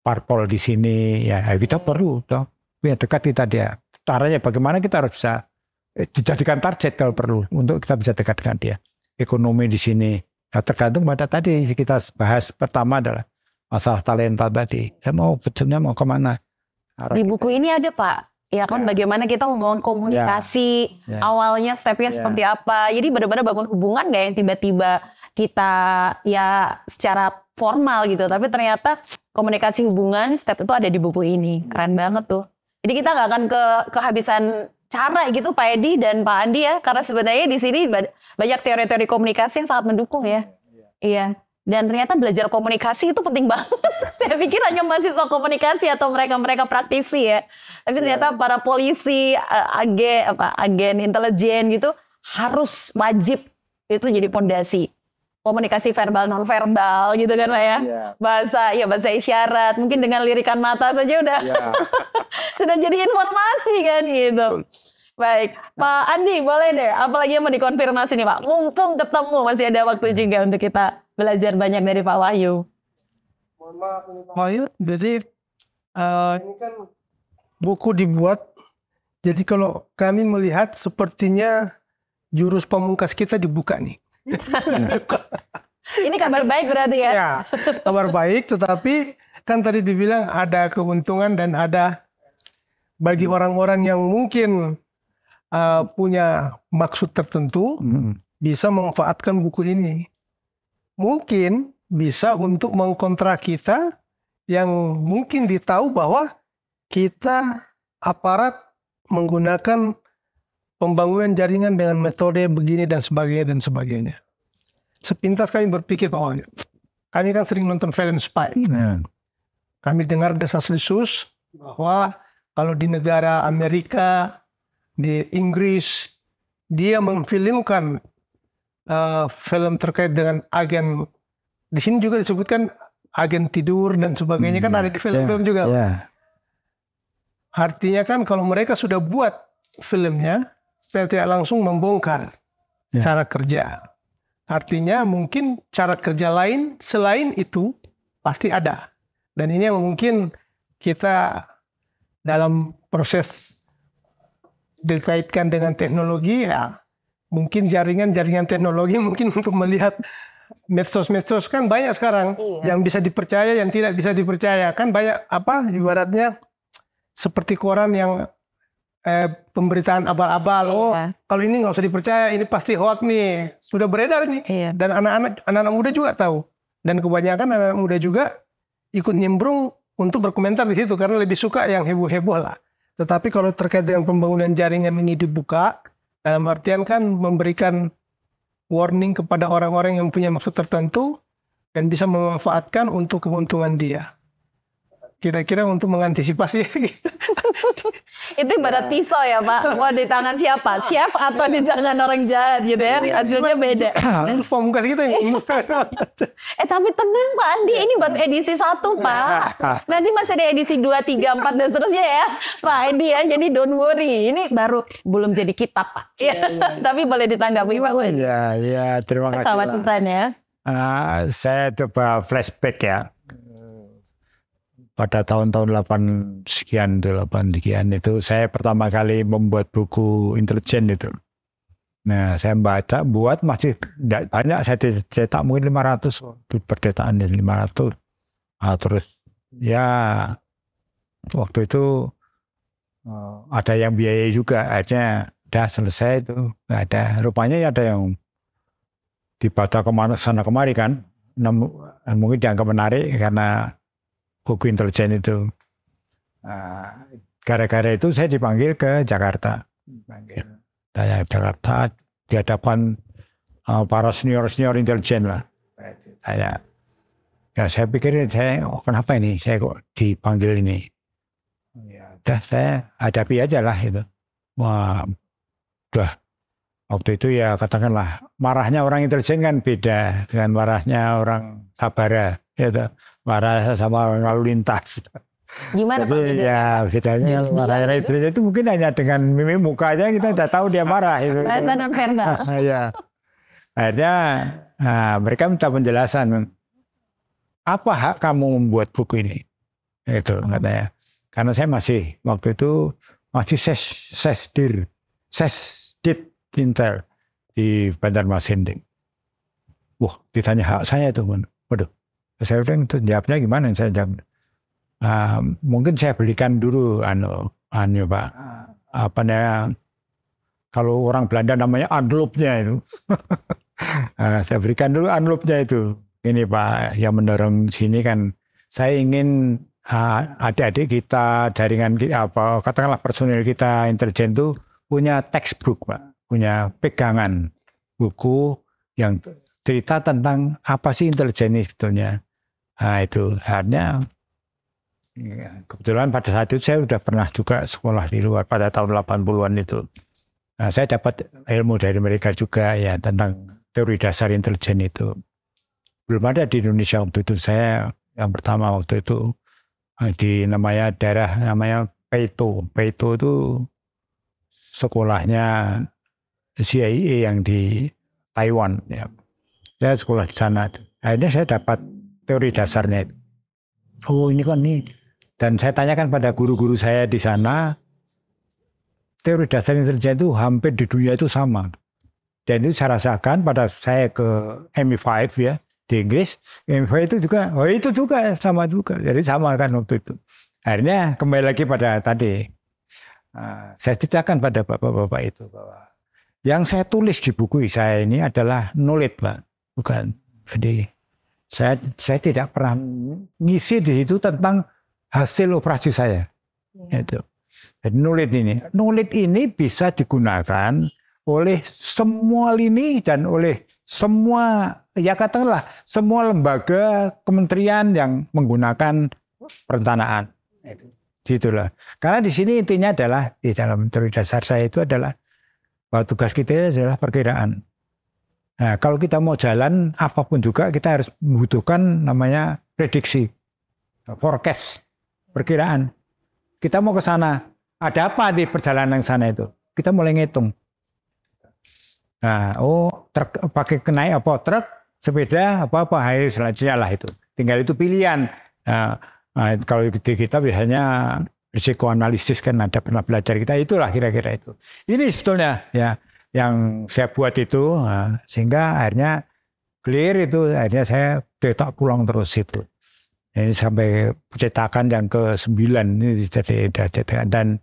parpol di sini ya kita hmm. perlu toh ya dekat kita dia ya. caranya bagaimana kita harus bisa eh, dijadikan target kalau perlu untuk kita bisa dekat dengan dia ekonomi di sini nah, tergantung pada tadi kita bahas pertama adalah masalah talenta tadi saya mau betulnya mau kemana Arah di buku kita. ini ada pak Ya kan ya. bagaimana kita membangun ya. komunikasi ya. Ya. awalnya stepnya ya. seperti apa. Jadi benar-benar bangun hubungan gak yang tiba-tiba kita ya secara formal gitu. Tapi ternyata komunikasi hubungan step itu ada di buku ini. Keren banget tuh. Jadi kita nggak akan ke kehabisan cara gitu Pak Edi dan Pak Andi ya karena sebenarnya di sini banyak teori-teori komunikasi yang sangat mendukung ya. Iya. Dan ternyata belajar komunikasi itu penting banget. Saya pikir hanya mahasiswa komunikasi atau mereka-mereka praktisi ya. Tapi iya. ternyata para polisi, agen apa agen intelijen gitu harus wajib itu jadi pondasi komunikasi verbal non verbal gitu kan pak ya yeah. bahasa ya bahasa isyarat mungkin dengan lirikan mata saja udah yeah. sudah jadi informasi kan gitu Betul. baik nah. pak Andi boleh deh apalagi yang mau dikonfirmasi nih pak mumpung ketemu masih ada waktu hmm. juga untuk kita belajar banyak dari pak Wahyu pak Wahyu berarti uh, ini kan buku dibuat jadi kalau kami melihat sepertinya jurus pamungkas kita dibuka nih ini kabar baik berarti ya? ya? Kabar baik, tetapi kan tadi dibilang ada keuntungan dan ada bagi iya. orang-orang yang mungkin uh, punya maksud tertentu hmm. bisa memanfaatkan buku ini. Mungkin bisa untuk mengkontrak kita yang mungkin ditahu bahwa kita aparat menggunakan pembangunan jaringan dengan metode begini dan sebagainya dan sebagainya. Sepintas kami berpikir, oh, kami kan sering nonton film spy. Iya. Kami dengar desas-desus bahwa kalau di negara Amerika, di Inggris, dia memfilmkan uh, film terkait dengan agen. Di sini juga disebutkan agen tidur dan sebagainya yeah. kan iya, ada di film-film yeah. juga. Yeah. Artinya kan kalau mereka sudah buat filmnya, secara tidak langsung membongkar ya. cara kerja. Artinya mungkin cara kerja lain selain itu pasti ada. Dan ini yang mungkin kita dalam proses dikaitkan dengan teknologi ya mungkin jaringan-jaringan teknologi mungkin untuk melihat medsos-medsos kan banyak sekarang iya. yang bisa dipercaya yang tidak bisa dipercaya kan banyak apa ibaratnya seperti koran yang eh, pemberitaan abal-abal. Iya. Oh, iya. kalau ini nggak usah dipercaya, ini pasti hot nih. Sudah beredar nih. Iya. Dan anak-anak anak-anak muda juga tahu. Dan kebanyakan anak muda juga ikut nyembrung untuk berkomentar di situ karena lebih suka yang heboh-heboh lah. Tetapi kalau terkait dengan pembangunan jaringan ini dibuka, dalam artian kan memberikan warning kepada orang-orang yang punya maksud tertentu dan bisa memanfaatkan untuk keuntungan dia kira-kira untuk mengantisipasi. itu ibarat iya. pisau ya Pak. Wah di tangan siapa? Siap atau di tangan orang jahat gitu ya? Iya. Hasilnya beda. Ah, Pamungkas kita yang iya. Eh tapi tenang Pak Andi, ini buat edisi satu Pak. Nanti masih ada edisi dua, tiga, empat dan seterusnya ya Pak Andi ya. Jadi don't worry. Ini baru belum jadi kitab Pak. Ya, tapi boleh ditanggapi Pak. Iya, iya. Terima kasih. selamat ya. Uh, saya coba flashback ya pada tahun-tahun 8 sekian 8 sekian itu saya pertama kali membuat buku intelijen itu. Nah, saya baca buat masih tidak banyak saya cetak mungkin 500 di percetakan 500. Nah, terus ya waktu itu eh, ada yang biaya juga aja udah selesai itu nggak ada rupanya ya ada yang dibaca kemana sana kemari kan mungkin dianggap menarik karena Buku Intelijen itu. Gara-gara ah. itu saya dipanggil ke Jakarta. Dipanggil. Tanya Jakarta di hadapan eh, para senior-senior intelijen lah. Tanya. Ya saya pikir saya oh, kenapa ini saya kok dipanggil ini. Iya. dah saya hadapi aja lah itu. Wah, dah waktu itu ya katakanlah marahnya orang intelijen kan beda dengan marahnya orang hmm. sabara itu marah sama lalu lintas Gimana Tapi Pak, ya bedanya marahnya marah itu mungkin hanya dengan mimik aja kita oh. udah tahu dia marah. Itu. ya. Akhirnya nah, mereka minta penjelasan. Apa hak kamu membuat buku ini? Itu katanya. Karena saya masih waktu itu masih ses sesdir sesdit Intel di Bandar masinding. Wah, ditanya hak saya itu. Waduh, saya bilang itu jawabnya gimana? Saya jawab uh, mungkin saya belikan dulu anu anu pak ah. apa namanya kalau orang Belanda namanya anlopnya itu. uh, saya berikan dulu anlopnya itu. Ini Pak yang mendorong sini kan saya ingin adik-adik kita, jaringan kita, apa katakanlah personil kita intelijen itu punya textbook Pak, punya pegangan buku yang cerita tentang apa sih intelijen ini sebetulnya. Nah itu hanya kebetulan pada saat itu saya sudah pernah juga sekolah di luar pada tahun 80-an itu. Nah, saya dapat ilmu dari mereka juga ya tentang teori dasar intelijen itu. Belum ada di Indonesia waktu itu. Saya yang pertama waktu itu eh, di namanya daerah namanya Peito. Peito itu sekolahnya CIA e yang di Taiwan. Ya. Saya sekolah di sana. Akhirnya saya dapat teori dasarnya. Oh ini kan nih. Dan saya tanyakan pada guru-guru saya di sana, teori dasar yang terjadi itu hampir di dunia itu sama. Dan itu saya rasakan pada saya ke MI5 ya, di Inggris, MI5 itu juga, oh itu juga sama juga. Jadi sama kan waktu itu. Akhirnya kembali lagi pada tadi, ah, saya ceritakan pada bapak-bapak itu bahwa yang saya tulis di buku saya ini adalah nulit, Pak. Bukan. Jadi saya saya tidak pernah ngisi di situ tentang hasil operasi saya. Ya. Itu. nulit ini, nulit ini bisa digunakan oleh semua lini dan oleh semua ya katakanlah semua lembaga kementerian yang menggunakan perencanaan. Itulah. Karena di sini intinya adalah di dalam teori dasar saya itu adalah bahwa tugas kita adalah perkiraan. Nah, kalau kita mau jalan apapun juga kita harus membutuhkan namanya prediksi, forecast, perkiraan. Kita mau ke sana, ada apa di perjalanan ke sana itu? Kita mulai ngitung. Nah, oh truk, pakai kenaik apa truk, sepeda apa apa, ayo selanjutnya lah itu. Tinggal itu pilihan. Nah, nah kalau di kita biasanya risiko analisis kan ada pernah belajar kita itulah kira-kira itu. Ini sebetulnya ya yang saya buat itu sehingga akhirnya clear itu akhirnya saya cetak pulang terus itu ini sampai cetakan yang ke sembilan ini ada cetakan dan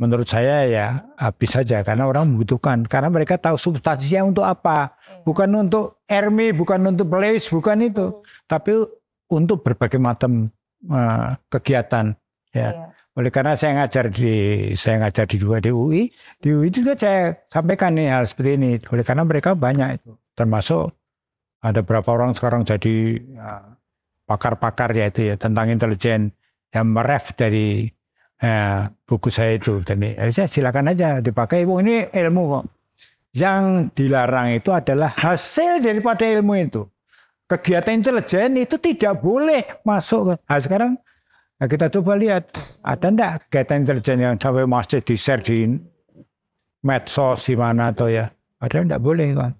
menurut saya ya habis saja karena orang membutuhkan karena mereka tahu substansinya untuk apa iya. bukan untuk army bukan untuk place bukan itu tapi untuk berbagai macam uh, kegiatan ya yeah. Oleh karena saya ngajar di saya ngajar di dua di UI, di UI juga saya sampaikan nih hal seperti ini. Oleh karena mereka banyak itu, termasuk ada berapa orang sekarang jadi ya, pakar-pakar ya itu ya tentang intelijen yang meref dari ya, buku saya itu. Jadi ya, saya silakan aja dipakai. Ibu ini ilmu kok. Yang dilarang itu adalah hasil daripada ilmu itu kegiatan intelijen itu tidak boleh masuk. Nah, sekarang Nah, kita coba lihat ada enggak kegiatan intelijen yang sampai masih di share di medsos di mana atau ya ada enggak boleh kan.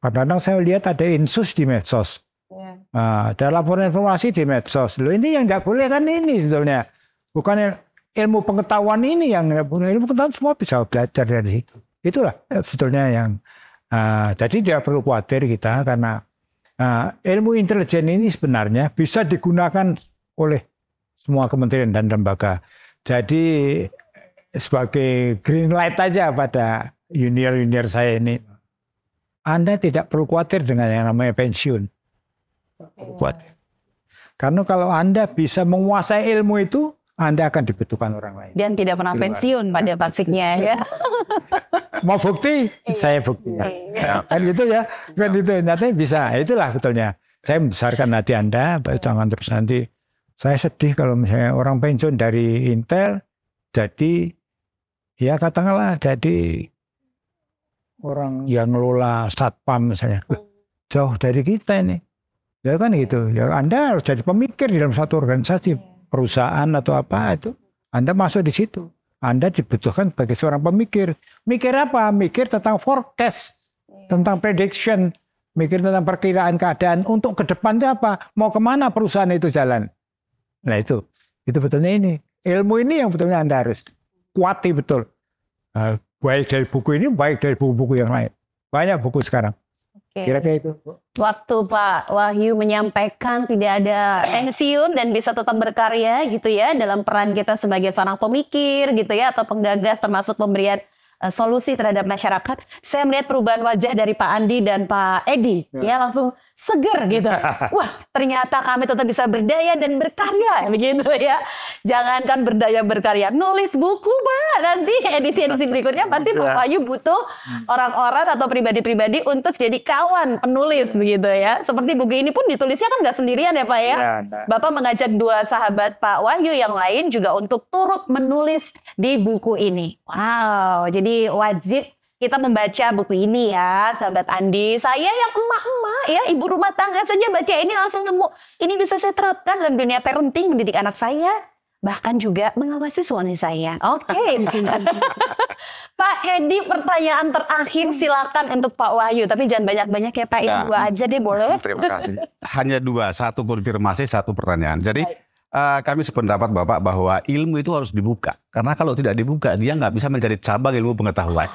Kadang-kadang saya lihat ada insus di medsos. Ya. Nah, ada laporan informasi di medsos. lo ini yang enggak boleh kan ini sebetulnya. Bukan ilmu pengetahuan ini yang boleh ilmu pengetahuan semua bisa belajar dari situ. Itulah eh, sebetulnya yang uh, jadi tidak perlu khawatir kita karena uh, ilmu intelijen ini sebenarnya bisa digunakan oleh semua kementerian dan lembaga. Jadi sebagai green light aja pada junior-junior saya ini. Anda tidak perlu khawatir dengan yang namanya pensiun. Buat. Karena kalau Anda bisa menguasai ilmu itu, Anda akan dibutuhkan orang lain. Dan tidak pernah pensiun pada praktiknya ya. Mau bukti? Iya. Saya bukti. Iya. Kan gitu ya. Kan itu nanti bisa. Itulah betulnya. Saya membesarkan hati Anda, jangan terus nanti saya sedih kalau misalnya orang pensiun dari Intel jadi ya katakanlah jadi orang yang ngelola satpam misalnya jauh dari kita ini ya kan gitu ya anda harus jadi pemikir di dalam satu organisasi iya. perusahaan atau apa itu anda masuk di situ anda dibutuhkan sebagai seorang pemikir mikir apa mikir tentang forecast iya. tentang prediction mikir tentang perkiraan keadaan untuk ke depan apa mau kemana perusahaan itu jalan Nah itu, itu betulnya ini. Ilmu ini yang betulnya Anda harus kuati betul. Nah, baik dari buku ini, baik dari buku-buku yang lain. Banyak buku sekarang. Okay. Kira-kira itu. Waktu Pak Wahyu menyampaikan tidak ada pensiun dan bisa tetap berkarya gitu ya dalam peran kita sebagai seorang pemikir gitu ya atau penggagas termasuk pemberian Eh, solusi terhadap masyarakat. Saya melihat perubahan wajah dari Pak Andi dan Pak Edi, ya, ya langsung seger gitu. Wah, ternyata kami tetap bisa berdaya dan berkarya, begitu ya. Jangankan berdaya berkarya, nulis buku, Pak. Nanti edisi-edisi berikutnya pasti ya. Pak Wahyu butuh hmm. orang-orang atau pribadi-pribadi untuk jadi kawan penulis, begitu ya. Seperti buku ini pun ditulisnya kan nggak sendirian ya, Pak ya. ya Bapak mengajak dua sahabat Pak Wahyu yang lain juga untuk turut menulis di buku ini. Wow, jadi jadi wajib kita membaca buku ini ya, sahabat Andi. Saya yang emak-emak ya, ibu rumah tangga saja baca ini langsung nemu. Ini bisa saya terapkan dalam dunia parenting, mendidik anak saya. Bahkan juga mengawasi suami saya. Oke. Okay. Pak Hedi. pertanyaan terakhir silakan untuk Pak Wahyu. Tapi jangan banyak-banyak ya Pak, ini ya. nah, ya. dua aja deh boleh. Terima kasih. Hanya dua, satu konfirmasi, satu pertanyaan. Jadi Baik uh, kami sependapat Bapak bahwa ilmu itu harus dibuka. Karena kalau tidak dibuka, dia nggak bisa menjadi cabang ilmu pengetahuan.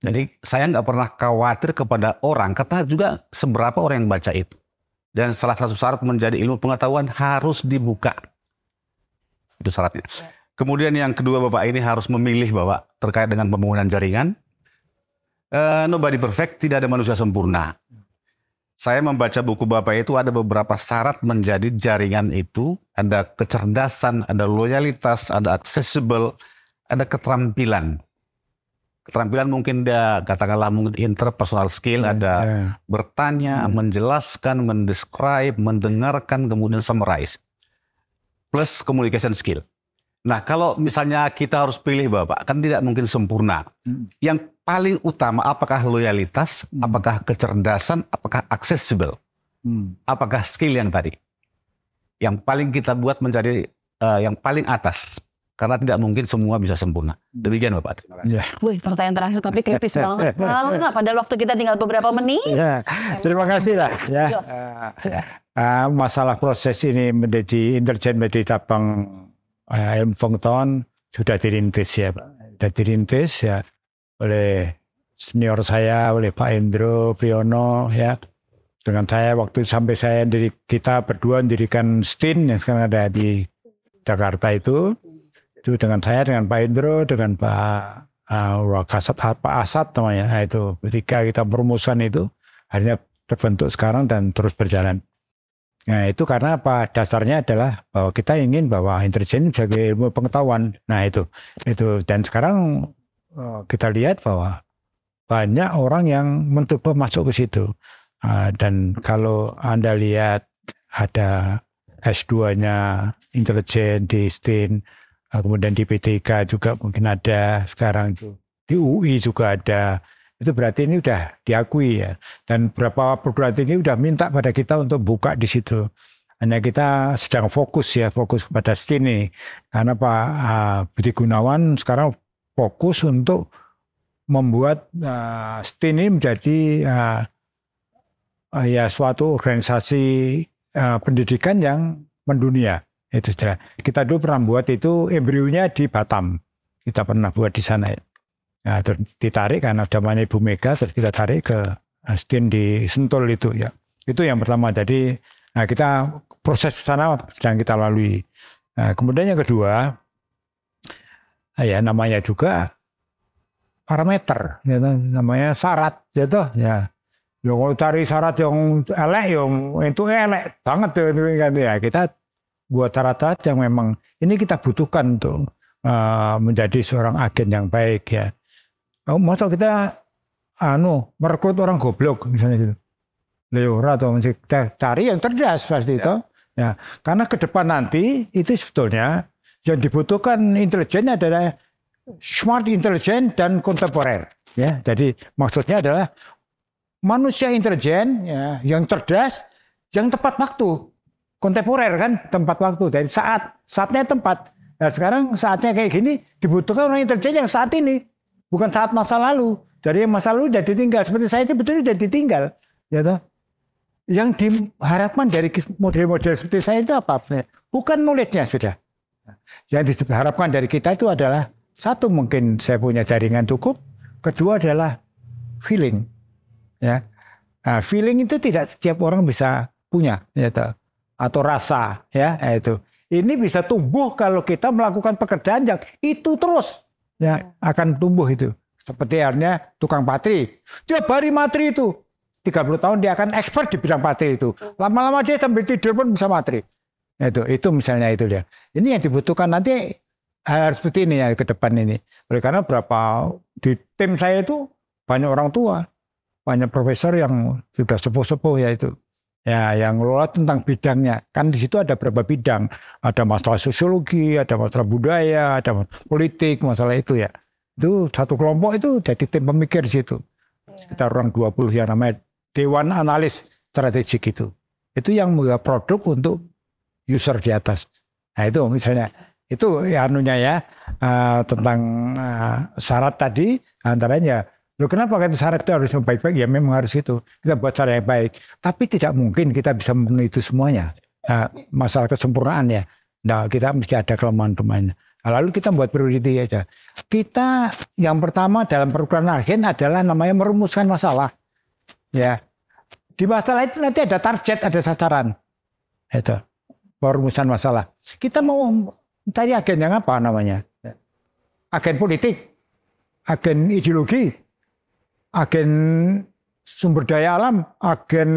Jadi saya nggak pernah khawatir kepada orang, karena juga seberapa orang yang baca itu. Dan salah satu syarat menjadi ilmu pengetahuan harus dibuka. Itu syaratnya. Ya. Kemudian yang kedua Bapak ini harus memilih Bapak terkait dengan pembangunan jaringan. Uh, nobody perfect, tidak ada manusia sempurna saya membaca buku Bapak itu ada beberapa syarat menjadi jaringan itu. Ada kecerdasan, ada loyalitas, ada accessible, ada keterampilan. Keterampilan mungkin ada katakanlah mungkin interpersonal skill, yeah, ada yeah. bertanya, yeah. Hmm. menjelaskan, mendescribe, mendengarkan, kemudian summarize. Plus communication skill. Nah kalau misalnya kita harus pilih Bapak, kan tidak mungkin sempurna. Hmm. Yang paling utama apakah loyalitas, hmm. apakah kecerdasan, apakah accessible, hmm. apakah skill yang tadi. Yang paling kita buat menjadi uh, eh, yang paling atas karena tidak mungkin semua bisa sempurna. Hmm. Demikian Bapak. Terima kasih. Yeah. Wih, pertanyaan terakhir tapi kritis banget. Nah, pada waktu kita tinggal beberapa menit. Yeah. Terima kasih lah. Ya. Uh, Uh, masalah proses ini menjadi intelijen menjadi tapang uh, eh, ilmu Fongton sudah dirintis ya Pak. Sudah dirintis ya oleh senior saya, oleh Pak Endro Priyono ya. Dengan saya waktu sampai saya diri kita berdua mendirikan STIN yang sekarang ada di Jakarta itu itu dengan saya dengan Pak Indro dengan Pak uh, ah, Kasat ah, Pak Asat namanya nah, itu ketika kita perumusan itu akhirnya terbentuk sekarang dan terus berjalan. Nah itu karena apa dasarnya adalah bahwa kita ingin bahwa intelijen sebagai ilmu pengetahuan. Nah itu itu dan sekarang Eh, kita lihat bahwa banyak orang yang mencoba masuk ke situ. Uh, dan kalau Anda lihat ada S2-nya intelijen di STIN, uh, eh, kemudian di PTK juga mungkin ada sekarang itu. Di UI juga ada. Itu berarti ini sudah diakui ya. Dan beberapa perguruan tinggi sudah minta pada kita untuk buka di situ hanya kita sedang fokus ya fokus STIN sini karena Pak uh, Budi Gunawan sekarang fokus untuk membuat uh, eh, STIN ini menjadi uh, uh, ya suatu organisasi uh, pendidikan yang mendunia itu sudah Kita dulu pernah buat itu embrionya di Batam. Kita pernah buat di sana. Nah, terus ditarik karena zamannya Ibu Mega terus kita tarik ke STIN di Sentul itu ya. Itu yang pertama. Jadi nah kita proses sana sedang kita lalui. Nah, kemudian yang kedua Ah, ya namanya juga parameter, gitu. namanya syarat, gitu. Ya, ya kalau cari syarat yang elek, yang itu elek banget gitu, kan ya kita buat syarat-syarat yang memang ini kita butuhkan tuh eh, uh, menjadi seorang agen yang baik ya. Oh, masa kita anu merekrut orang goblok misalnya gitu. Leora atau kita cari yang cerdas pasti ya. itu. Ya, karena ke depan nanti itu sebetulnya yang dibutuhkan intelijen adalah smart intelijen dan kontemporer. Ya, jadi maksudnya adalah manusia intelijen ya, yang cerdas, yang tepat waktu, kontemporer kan tempat waktu dari saat saatnya tempat. Nah sekarang saatnya kayak gini dibutuhkan orang intelijen yang saat ini bukan saat masa lalu. Jadi masa lalu sudah ditinggal seperti saya itu betul sudah ditinggal. Ya toh. Yang diharapkan dari model-model seperti saya itu apa? Bukan knowledge-nya sudah yang diharapkan dari kita itu adalah satu mungkin saya punya jaringan cukup, kedua adalah feeling. Ya, nah, feeling itu tidak setiap orang bisa punya, ya gitu. atau rasa, ya nah, itu. Ini bisa tumbuh kalau kita melakukan pekerjaan yang itu terus, ya iya. akan tumbuh itu. Seperti halnya tukang patri, Dia bari materi itu 30 tahun dia akan expert di bidang patri itu. Lama-lama dia sambil tidur pun bisa matri. Itu, itu misalnya itu dia. Ini yang dibutuhkan nanti hal seperti ini ya ke depan ini. Oleh karena berapa di tim saya itu banyak orang tua, banyak profesor yang sudah sepuh-sepuh ya itu. Ya, yang ngelola tentang bidangnya. Kan di situ ada berapa bidang. Ada masalah sosiologi, ada masalah budaya, ada politik, masalah itu ya. Itu satu kelompok itu jadi tim pemikir di situ. Iya. Sekitar orang 20 yang namanya Dewan Analis Strategik itu. Itu yang membuat produk untuk user di atas. Nah itu misalnya itu ya anunya ya uh, tentang uh, syarat tadi antaranya lo kenapa kan syarat itu harus baik-baik ya memang harus itu kita buat cara yang baik tapi tidak mungkin kita bisa memenuhi itu semuanya nah, masalah kesempurnaan ya nah kita mesti ada kelemahan kelemahan nah, lalu kita buat prioriti aja kita yang pertama dalam perukuran agen adalah namanya merumuskan masalah ya di masalah itu nanti ada target ada sasaran itu perumusan masalah. Kita mau cari agen yang apa namanya? Agen politik, agen ideologi, agen sumber daya alam, agen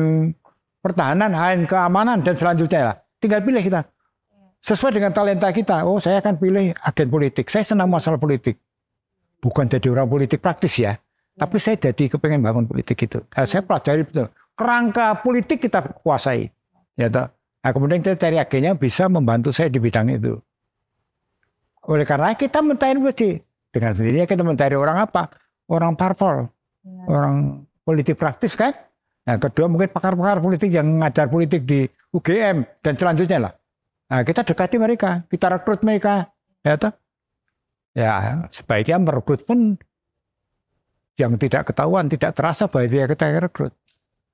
pertahanan, agen keamanan, dan selanjutnya lah. Tinggal pilih kita. Sesuai dengan talenta kita. Oh, saya akan pilih agen politik. Saya senang masalah politik. Bukan jadi orang politik praktis ya. Tapi saya jadi kepengen bangun politik itu. Nah, saya pelajari betul. Kerangka politik kita kuasai. Ya, toh. Nah, kemudian kita cari agennya bisa membantu saya di bidang itu. Oleh karena kita mencari pasti dengan sendirinya kita mencari orang apa? Orang parpol, ya. orang politik praktis kan? Nah, kedua mungkin pakar-pakar politik yang ngajar politik di UGM dan selanjutnya lah. Nah, kita dekati mereka, kita rekrut mereka, ya toh? Ya, sebaiknya merekrut pun yang tidak ketahuan, tidak terasa bahwa dia kita rekrut.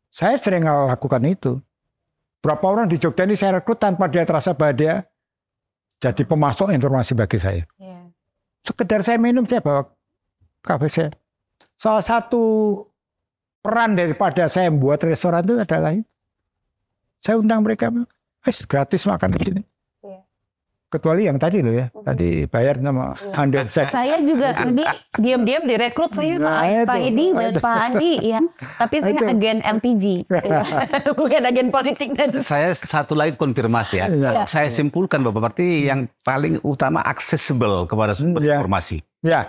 Saya sering melakukan itu. Berapa orang di Jogja ini saya rekrut tanpa dia terasa bahwa dia jadi pemasok informasi bagi saya. Yeah. Sekedar saya minum, saya bawa kafe saya. Salah satu peran daripada saya membuat restoran itu adalah itu. Saya undang mereka, eh gratis makan di sini kecuali yang tadi loh ya mhm. tadi bayar nama iya. Andi. sex. saya juga tadi diam-diam direkrut nah, nah, iya. saya nah, Pak, Pak Edi dan Pak Andi ya tapi saya itu. agen MPG bukan agen politik dan saya satu lagi konfirmasi ya, ya. saya simpulkan Bapak berarti yang paling utama accessible kepada sumber hmm, ya. informasi ya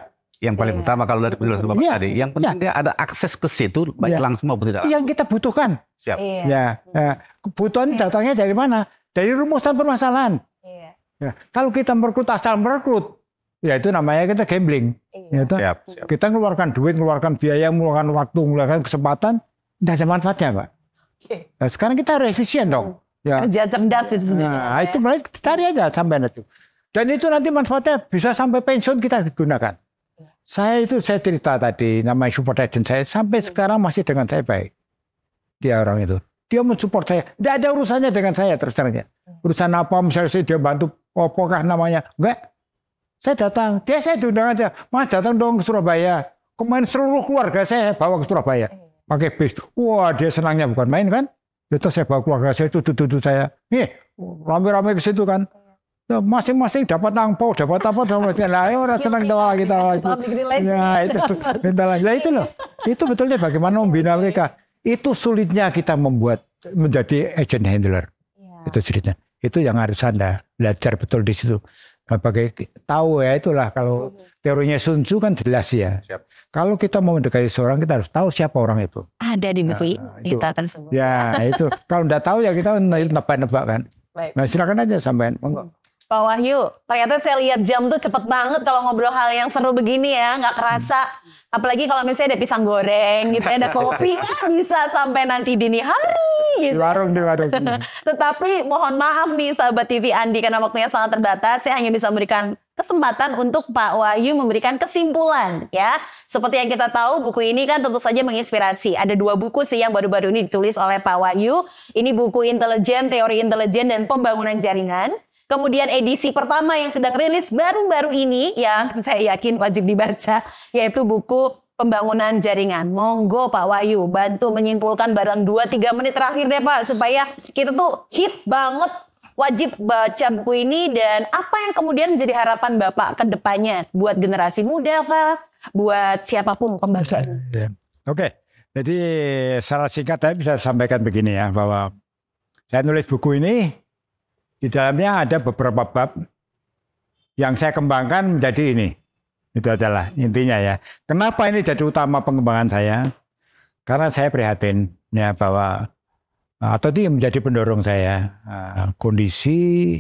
yang paling ya. utama kalau dari penjelasan Bapak ya. tadi yang penting ya. dia ada akses ke situ baik ya. langsung maupun tidak langsung. yang kita butuhkan siap ya, ya. kebutuhan datangnya dari mana dari rumusan permasalahan Ya, kalau kita merekrut asal merekrut, ya itu namanya kita gambling. Iya. Ya, siap, siap. Kita ngeluarkan duit, ngeluarkan biaya, mengeluarkan waktu, mengeluarkan kesempatan, tidak ada manfaatnya, Pak. Nah, sekarang kita revisian dong. Hmm. Ya. Kerja cerdas itu sebenarnya. Nah, itu mulai cari aja sampai itu. Dan itu nanti manfaatnya bisa sampai pensiun kita gunakan. Ya. Saya itu saya cerita tadi nama support agent saya sampai ya. sekarang masih dengan saya baik. Dia orang itu. Dia mensupport saya. Tidak ada urusannya dengan saya terus terangnya. Hmm. Urusan apa misalnya dia bantu apakah namanya? Enggak. Saya datang, dia saya diundang aja. Mas datang dong ke Surabaya. Kemarin seluruh keluarga saya bawa ke Surabaya. Pakai bis. Wah dia senangnya bukan main kan. Itu ya saya bawa keluarga saya, itu duduk saya. Nih, rame-rame ke situ kan. Ya, masing-masing dapat angpau, dapat apa, dapat apa. Nah, orang senang tawa kita. Ya, itu. Nah, itu loh. Itu betulnya bagaimana membina mereka. Itu sulitnya kita membuat menjadi agent handler. Iya. Itu sulitnya. Itu yang harus Anda belajar betul di situ. Sebagai tahu ya itulah kalau iya. teorinya Sun Tzu kan jelas ya. Siap. Kalau kita mau mendekati seorang kita harus tahu siapa orang itu. Ada di buku nah, nah akan tersebut. Ya itu kalau nggak tahu ya kita nebak-nebak kan. Nah silakan aja sampean. Monggo. Pak Wahyu, ternyata saya lihat jam tuh cepet banget kalau ngobrol hal yang seru begini ya, nggak kerasa. Apalagi kalau misalnya ada pisang goreng gitu, ya, ada kopi, ah, bisa sampai nanti dini hari. Gitu. Di warung, di warung. Tetapi mohon maaf nih sahabat TV Andi, karena waktunya sangat terbatas, saya hanya bisa memberikan kesempatan untuk Pak Wahyu memberikan kesimpulan ya. Seperti yang kita tahu buku ini kan tentu saja menginspirasi. Ada dua buku sih yang baru-baru ini ditulis oleh Pak Wahyu. Ini buku intelijen, teori intelijen dan pembangunan jaringan. Kemudian edisi pertama yang sedang rilis baru-baru ini yang saya yakin wajib dibaca yaitu buku Pembangunan Jaringan. Monggo Pak Wayu bantu menyimpulkan barang 2-3 menit terakhir deh Pak supaya kita tuh hit banget wajib baca buku ini dan apa yang kemudian menjadi harapan Bapak ke depannya buat generasi muda Pak, buat siapapun pembaca. Ya. Oke. Okay. Jadi secara singkat saya bisa sampaikan begini ya bahwa saya nulis buku ini di dalamnya ada beberapa bab yang saya kembangkan menjadi ini. Itu adalah intinya ya. Kenapa ini jadi utama pengembangan saya? Karena saya prihatin ya bahwa eh, atau ini menjadi pendorong saya eh, kondisi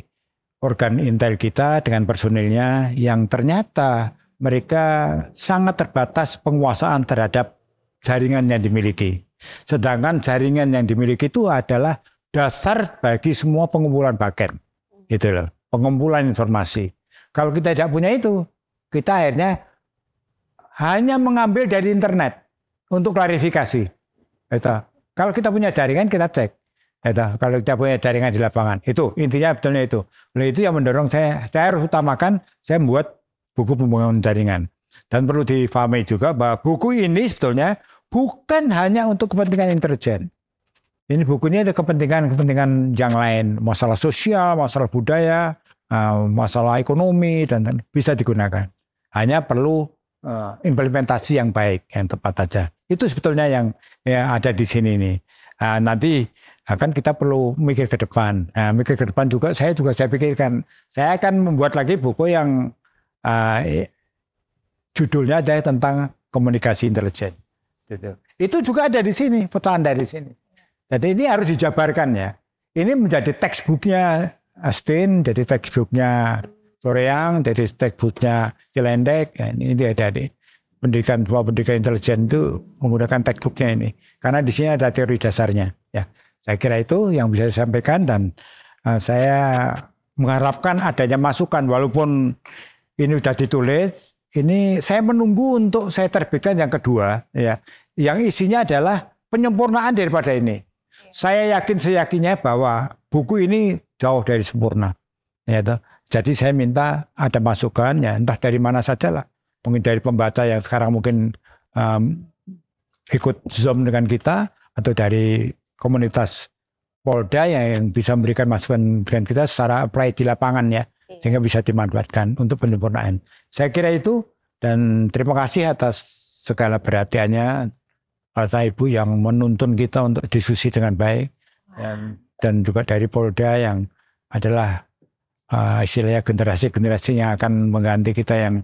organ intel kita dengan personilnya yang ternyata mereka sangat terbatas penguasaan terhadap jaringan yang dimiliki. Sedangkan jaringan yang dimiliki itu adalah dasar bagi semua pengumpulan paket. Gitu loh, pengumpulan informasi. Kalau kita tidak punya itu, kita akhirnya hanya mengambil dari internet untuk klarifikasi. Itu. Kalau kita punya jaringan kita cek. Itu. Kalau kita punya jaringan di lapangan. Itu intinya betulnya itu. Oleh nah, itu yang mendorong saya, saya harus utamakan saya membuat buku pembangunan jaringan. Dan perlu difahami juga bahwa buku ini sebetulnya bukan hanya untuk kepentingan intelijen. Ini bukunya ada kepentingan-kepentingan yang lain, masalah sosial, masalah budaya, eh, masalah ekonomi dan, bisa digunakan. Hanya perlu eh, implementasi yang baik, yang tepat saja. Itu sebetulnya yang ya, ada di sini nih. Eh, nanti akan kita perlu mikir ke depan. mikir ke depan juga saya juga saya pikirkan. Saya akan membuat lagi buku yang judulnya ada tentang komunikasi intelijen. Gitu. Itu juga ada di sini, pecahan dari sini. Jadi ini harus dijabarkan ya. Ini menjadi textbooknya Astin, jadi textbooknya Soreang, jadi textbooknya Cilendek. Ya, ini dia dari pendidikan bahwa pendidikan intelijen itu menggunakan textbooknya ini. Karena di sini ada teori dasarnya. Ya, saya kira itu yang bisa saya sampaikan dan uh, saya mengharapkan adanya masukan walaupun ini sudah ditulis. Ini saya menunggu untuk saya terbitkan yang kedua, ya, yang isinya adalah penyempurnaan daripada ini. Iya. Saya yakin seyakinnya bahwa buku ini jauh dari sempurna. Ya toh. Jadi saya minta ada masukannya entah dari mana saja lah. Mungkin dari pembaca yang sekarang mungkin um, ikut zoom dengan kita atau dari komunitas Polda yang bisa memberikan masukan dengan kita secara apply di lapangan ya iya. sehingga bisa dimanfaatkan untuk penyempurnaan. Saya kira itu dan terima kasih atas segala perhatiannya harta ibu yang menuntun kita untuk diskusi dengan baik dan dan juga dari Polda yang adalah uh, istilahnya generasi-generasi yang akan mengganti kita yang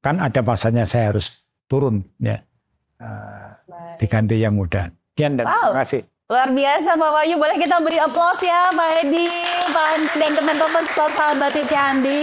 kan ada masanya saya harus turun ya uh, diganti yang muda. Kian dan wow. terima kasih. Luar biasa Pak Wahyu, boleh kita beri aplaus ya Pak Edi, Pak Hans dan teman-teman total Mbak Titi Andi.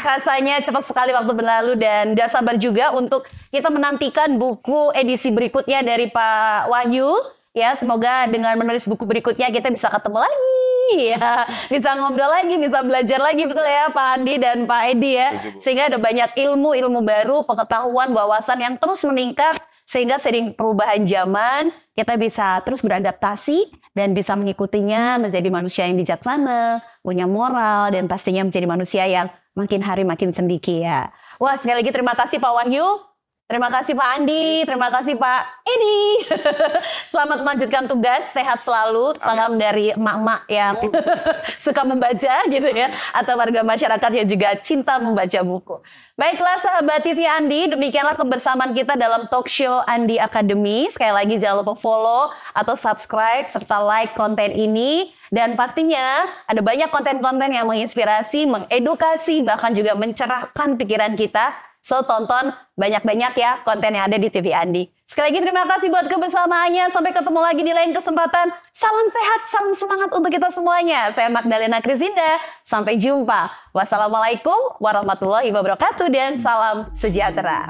Rasanya cepat sekali waktu berlalu dan gak sabar juga untuk kita menantikan buku edisi berikutnya dari Pak Wahyu. Ya, semoga dengan menulis buku berikutnya kita bisa ketemu lagi. Ya, bisa ngobrol lagi, bisa belajar lagi betul ya Pak Andi dan Pak Edi ya. Sehingga ada banyak ilmu, ilmu baru, pengetahuan, wawasan yang terus meningkat sehingga sering perubahan zaman kita bisa terus beradaptasi dan bisa mengikutinya menjadi manusia yang bijaksana, punya moral dan pastinya menjadi manusia yang makin hari makin sendiki ya. Wah sekali lagi terima kasih Pak Wahyu. Terima kasih Pak Andi, terima kasih Pak Edi. Selamat melanjutkan tugas, sehat selalu. Salam Amin. dari emak-emak yang oh. suka membaca gitu ya. Atau warga masyarakat yang juga cinta membaca buku. Baiklah sahabat TV Andi, demikianlah kebersamaan kita dalam talk show Andi Academy. Sekali lagi jangan lupa follow atau subscribe serta like konten ini. Dan pastinya ada banyak konten-konten yang menginspirasi, mengedukasi, bahkan juga mencerahkan pikiran kita So tonton banyak-banyak ya konten yang ada di TV Andi. Sekali lagi terima kasih buat kebersamaannya. Sampai ketemu lagi di lain kesempatan. Salam sehat, salam semangat untuk kita semuanya. Saya Magdalena Krisinda. Sampai jumpa. Wassalamualaikum warahmatullahi wabarakatuh dan salam sejahtera.